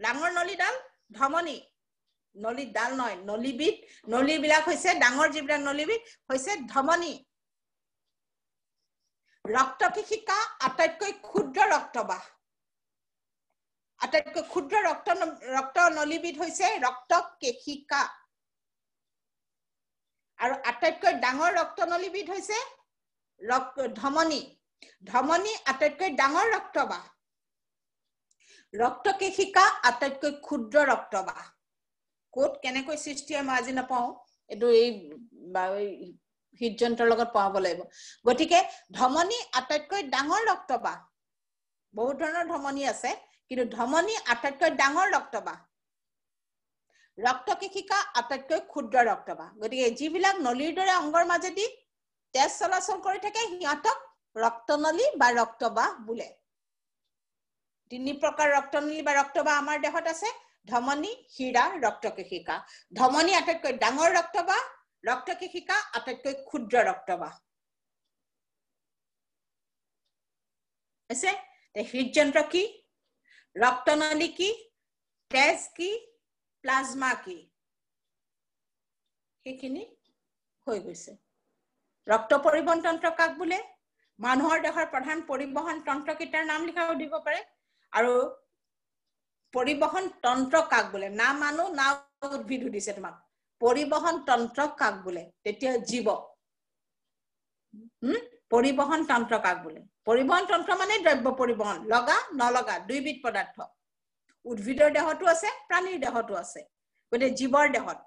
ডাঙৰ নলীডাল ধমনী নলী ডাল নহয় নলীবিধ নলীবিলাক হৈছে ডাঙৰ যিবিলাক নলীবিধ হৈছে ধমনী ৰক্তকৃষিকা আটাইতকৈ ক্ষুদ্ৰ ৰক্তবাহ আটাইতকৈ ক্ষুদ্ৰ ৰক্ত ৰক্ত নলীবিধ হৈছে ৰক্ত কেশিকা আৰু আটাইতকৈ ডাঙৰ ৰক্ত নলীবিধ হৈছে ধমনী ধমনী আটাইতকৈ ডাঙৰ ৰক্তবাহ ৰক্ত কেশিকা আটাইতকৈ ক্ষুদ্ৰ ৰক্তবাহ ক'ত কেনেকৈ সৃষ্টি হয় মই আজি নাপাওঁ এইটো এই হৃদযন্ত্ৰৰ লগত পাব লাগিব গতিকে ধমনী আটাইতকৈ ডাঙৰ ৰক্তবাহ বহুত ধৰণৰ ধমনী আছে কিন্তু ধমনী আটাইতকৈ ডাঙৰ ৰক্তবাহ ৰক্ত কেশিকা আটাইতকৈ ক্ষুদ্ৰ ৰক্তবাহ গতিকে যিবিলাক নলীৰ দৰে অংগৰ মাজেদি তেজ চলাচল কৰি থাকে সিহঁতক ৰক্তনলী বা ৰক্তবাহ বোলে তিনি প্ৰকাৰ ৰক্তনলী বা ৰক্তবাহ আমাৰ দেহত আছে ধমনী হীৰা ৰক্তকেশিকা ধমনী আটাইতকৈ ডাঙৰ ৰক্তবাহ ৰক্তকেশিকা আটাইতকৈ ক্ষুদ্ৰ ৰক্তবাহ হৈছে হৃদযন্ত্ৰ কি রক্তনলী কি তেজ কি প্লাজমা কি সেইখিনি হৈ গৈছে ৰক্ত পৰিবহন তন্ত্ৰ কাক বোলে মানুহৰ দেহৰ প্ৰধান পৰিবহন তন্ত্ৰকেইটাৰ নাম লিখাও দিব পাৰে আৰু পৰিবহন তন্ত্ৰ কাক বোলে না মানুহ না উদ্ভিদ সুধিছে তোমাক পৰিবহন তন্ত্ৰ কাক বোলে তেতিয়া জীৱ পৰিবহন তন্ত্ৰ কাক বোলে পৰিবহন তন্ত্ৰ মানে দ্ৰব্য পৰিবহন লগা নলগা দুইবিধ পদাৰ্থ উদ্ভিদৰ দেহতো আছে প্ৰাণীৰ দেহতো আছে গতিকে জীৱৰ দেহত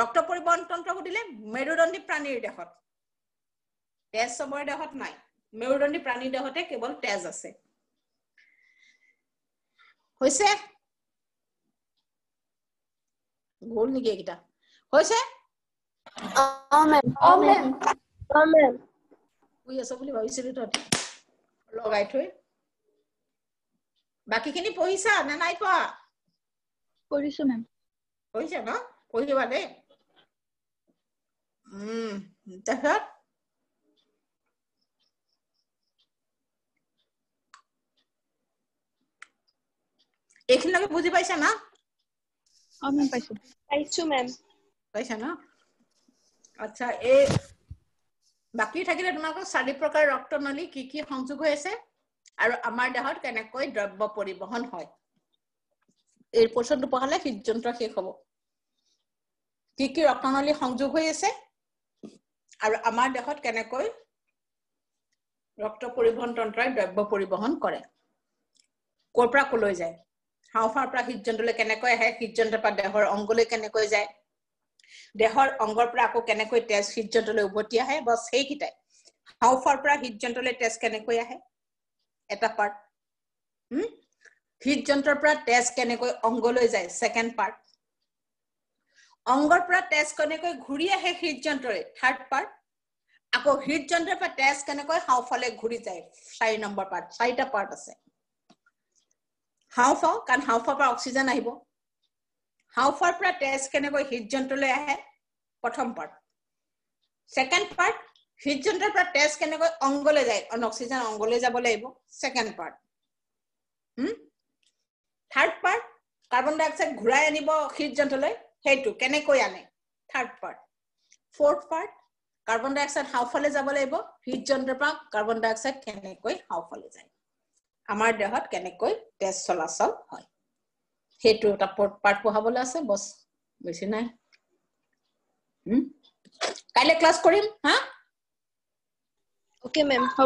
ৰক্ত পৰিবহন তন্ত্ৰ সুধিলে মেৰুদণ্ডী প্ৰাণীৰ দেহত তেজ চবৰ দেহত নাই মেৰুদণ্ডী প্ৰাণীৰ দেহতে কেৱল তেজ আছে হৈছে গল নেকি এইকেইটা হৈছে শুই আছ বুলি ভাবিছিলো তহঁতি লগাই থৈ বাকীখিনি পঢ়িছা নে নাই পোৱা পঢ়িছো মেম পঢ়িছা ন পঢ়িবা দেই উম তাৰপিছত এইখিনিলৈকে বুজি পাইছা না চাৰি প্ৰকাৰ ৰক্ত নলী কি কি সংযোগ হৈ আছে আৰু আমাৰ দেহত কেনেকৈ দ্ৰব্য পৰিবহন হয় এই প্ৰশ্নটো পঢ়ালে হৃদযন্ত্ৰ শেষ হব কি কি ৰক্ত নলী সংযোগ হৈ আছে আৰু আমাৰ দেহত কেনেকৈ ৰক্ত পৰিবহন তন্ত্ৰই দ্ৰব্য পৰিবহন কৰে কৰ পৰা কলৈ যায় হাওফাৰ পৰা হৃদযন্ত্ৰলৈ কেনেকৈ আহে হৃদযন্ত্ৰৰ পৰা দেহৰ অংগলৈ কেনেকৈ যায় দেহৰ অংগৰ পৰা আকৌ কেনেকৈ তেজ হৃদযন্ত্ৰলৈ উভতি আহে বছ সেইকেইটাই হাওফাৰ পৰা হৃদযন্ত্ৰলৈ তেজ কেনেকৈ আহে এটা পাৰ্ট হৃদযন্ত্ৰৰ পৰা তেজ কেনেকৈ অংগলৈ যায় ছেকেণ্ড পাৰ্ট অংগৰ পৰা তেজ কেনেকৈ ঘূৰি আহে হৃদযন্ত্ৰৰে থাৰ্ড পাৰ্ট আকৌ হৃদযন্ত্ৰৰ পৰা তেজ কেনেকৈ হাওফালে ঘূৰি যায় চাৰি নম্বৰ পাৰ্ট চাৰিটা পাৰ্ট আছে হাওফ কাৰণ হাওফৰ পৰা অক্সিজেন আহিব হাওফৰ পৰা তেজ কেনেকৈ হৃদযন্ত্ৰলৈ আহে প্ৰথম পাৰ্ট ছেকেণ্ড পাৰ্ট হৃদযন্ত্ৰৰ পৰা তেজ কেনেকৈ অংগলৈ যায় অন অক্সিজেন অংগলৈ যাব লাগিব second part third part carbon dioxide ঘূৰাই আনিব হৃদযন্ত্ৰলৈ সেইটো কেনেকৈ আনে third part fourth part carbon dioxide হাওফালে যাব লাগিব হৃদযন্ত্ৰৰ পৰা কাৰ্বন ডাই অক্সাইড কেনেকৈ হাওফালে যায় আমাৰ দেহত কেনেকৈ তেজ চলাচল হয় সেইটো এটা পাঠ পঢ়াবলৈ আছে বছ বেছি নাই কাইলৈ ক্লাছ কৰিম হা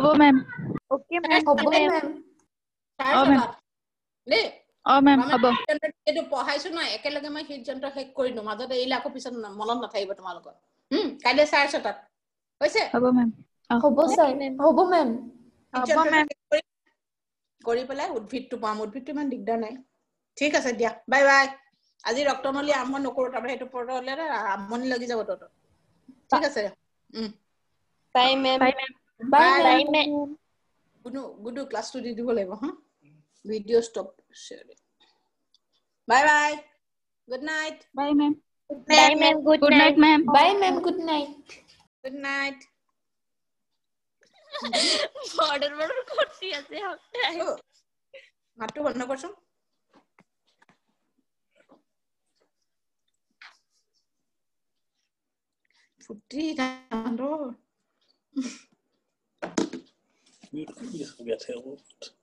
কৰি পেলাই উদ্ভিদটো পাম উদ্ভিদটো ইমান দিগদাৰ নাই ঠিক আছে দিয়া বাই বাই আজি ৰক্তনলী আৰম্ভ নকৰো তাৰমানে সেইটো পঢ়লে আমনি লাগি যাব তহঁতৰ ঠিক আছে বাই মেম বাই গুনু গুনু ক্লাছটো দি দিব লাগিব হা video' stop bye bye good night bye ma'am Good night, ma'am. Good night, ma'am. Bye, ma'am. Good night. Border border করছি আছে হাতটা বন্ধ করছো ফুটি ঠান্ডা 이 소리가 제일 없다.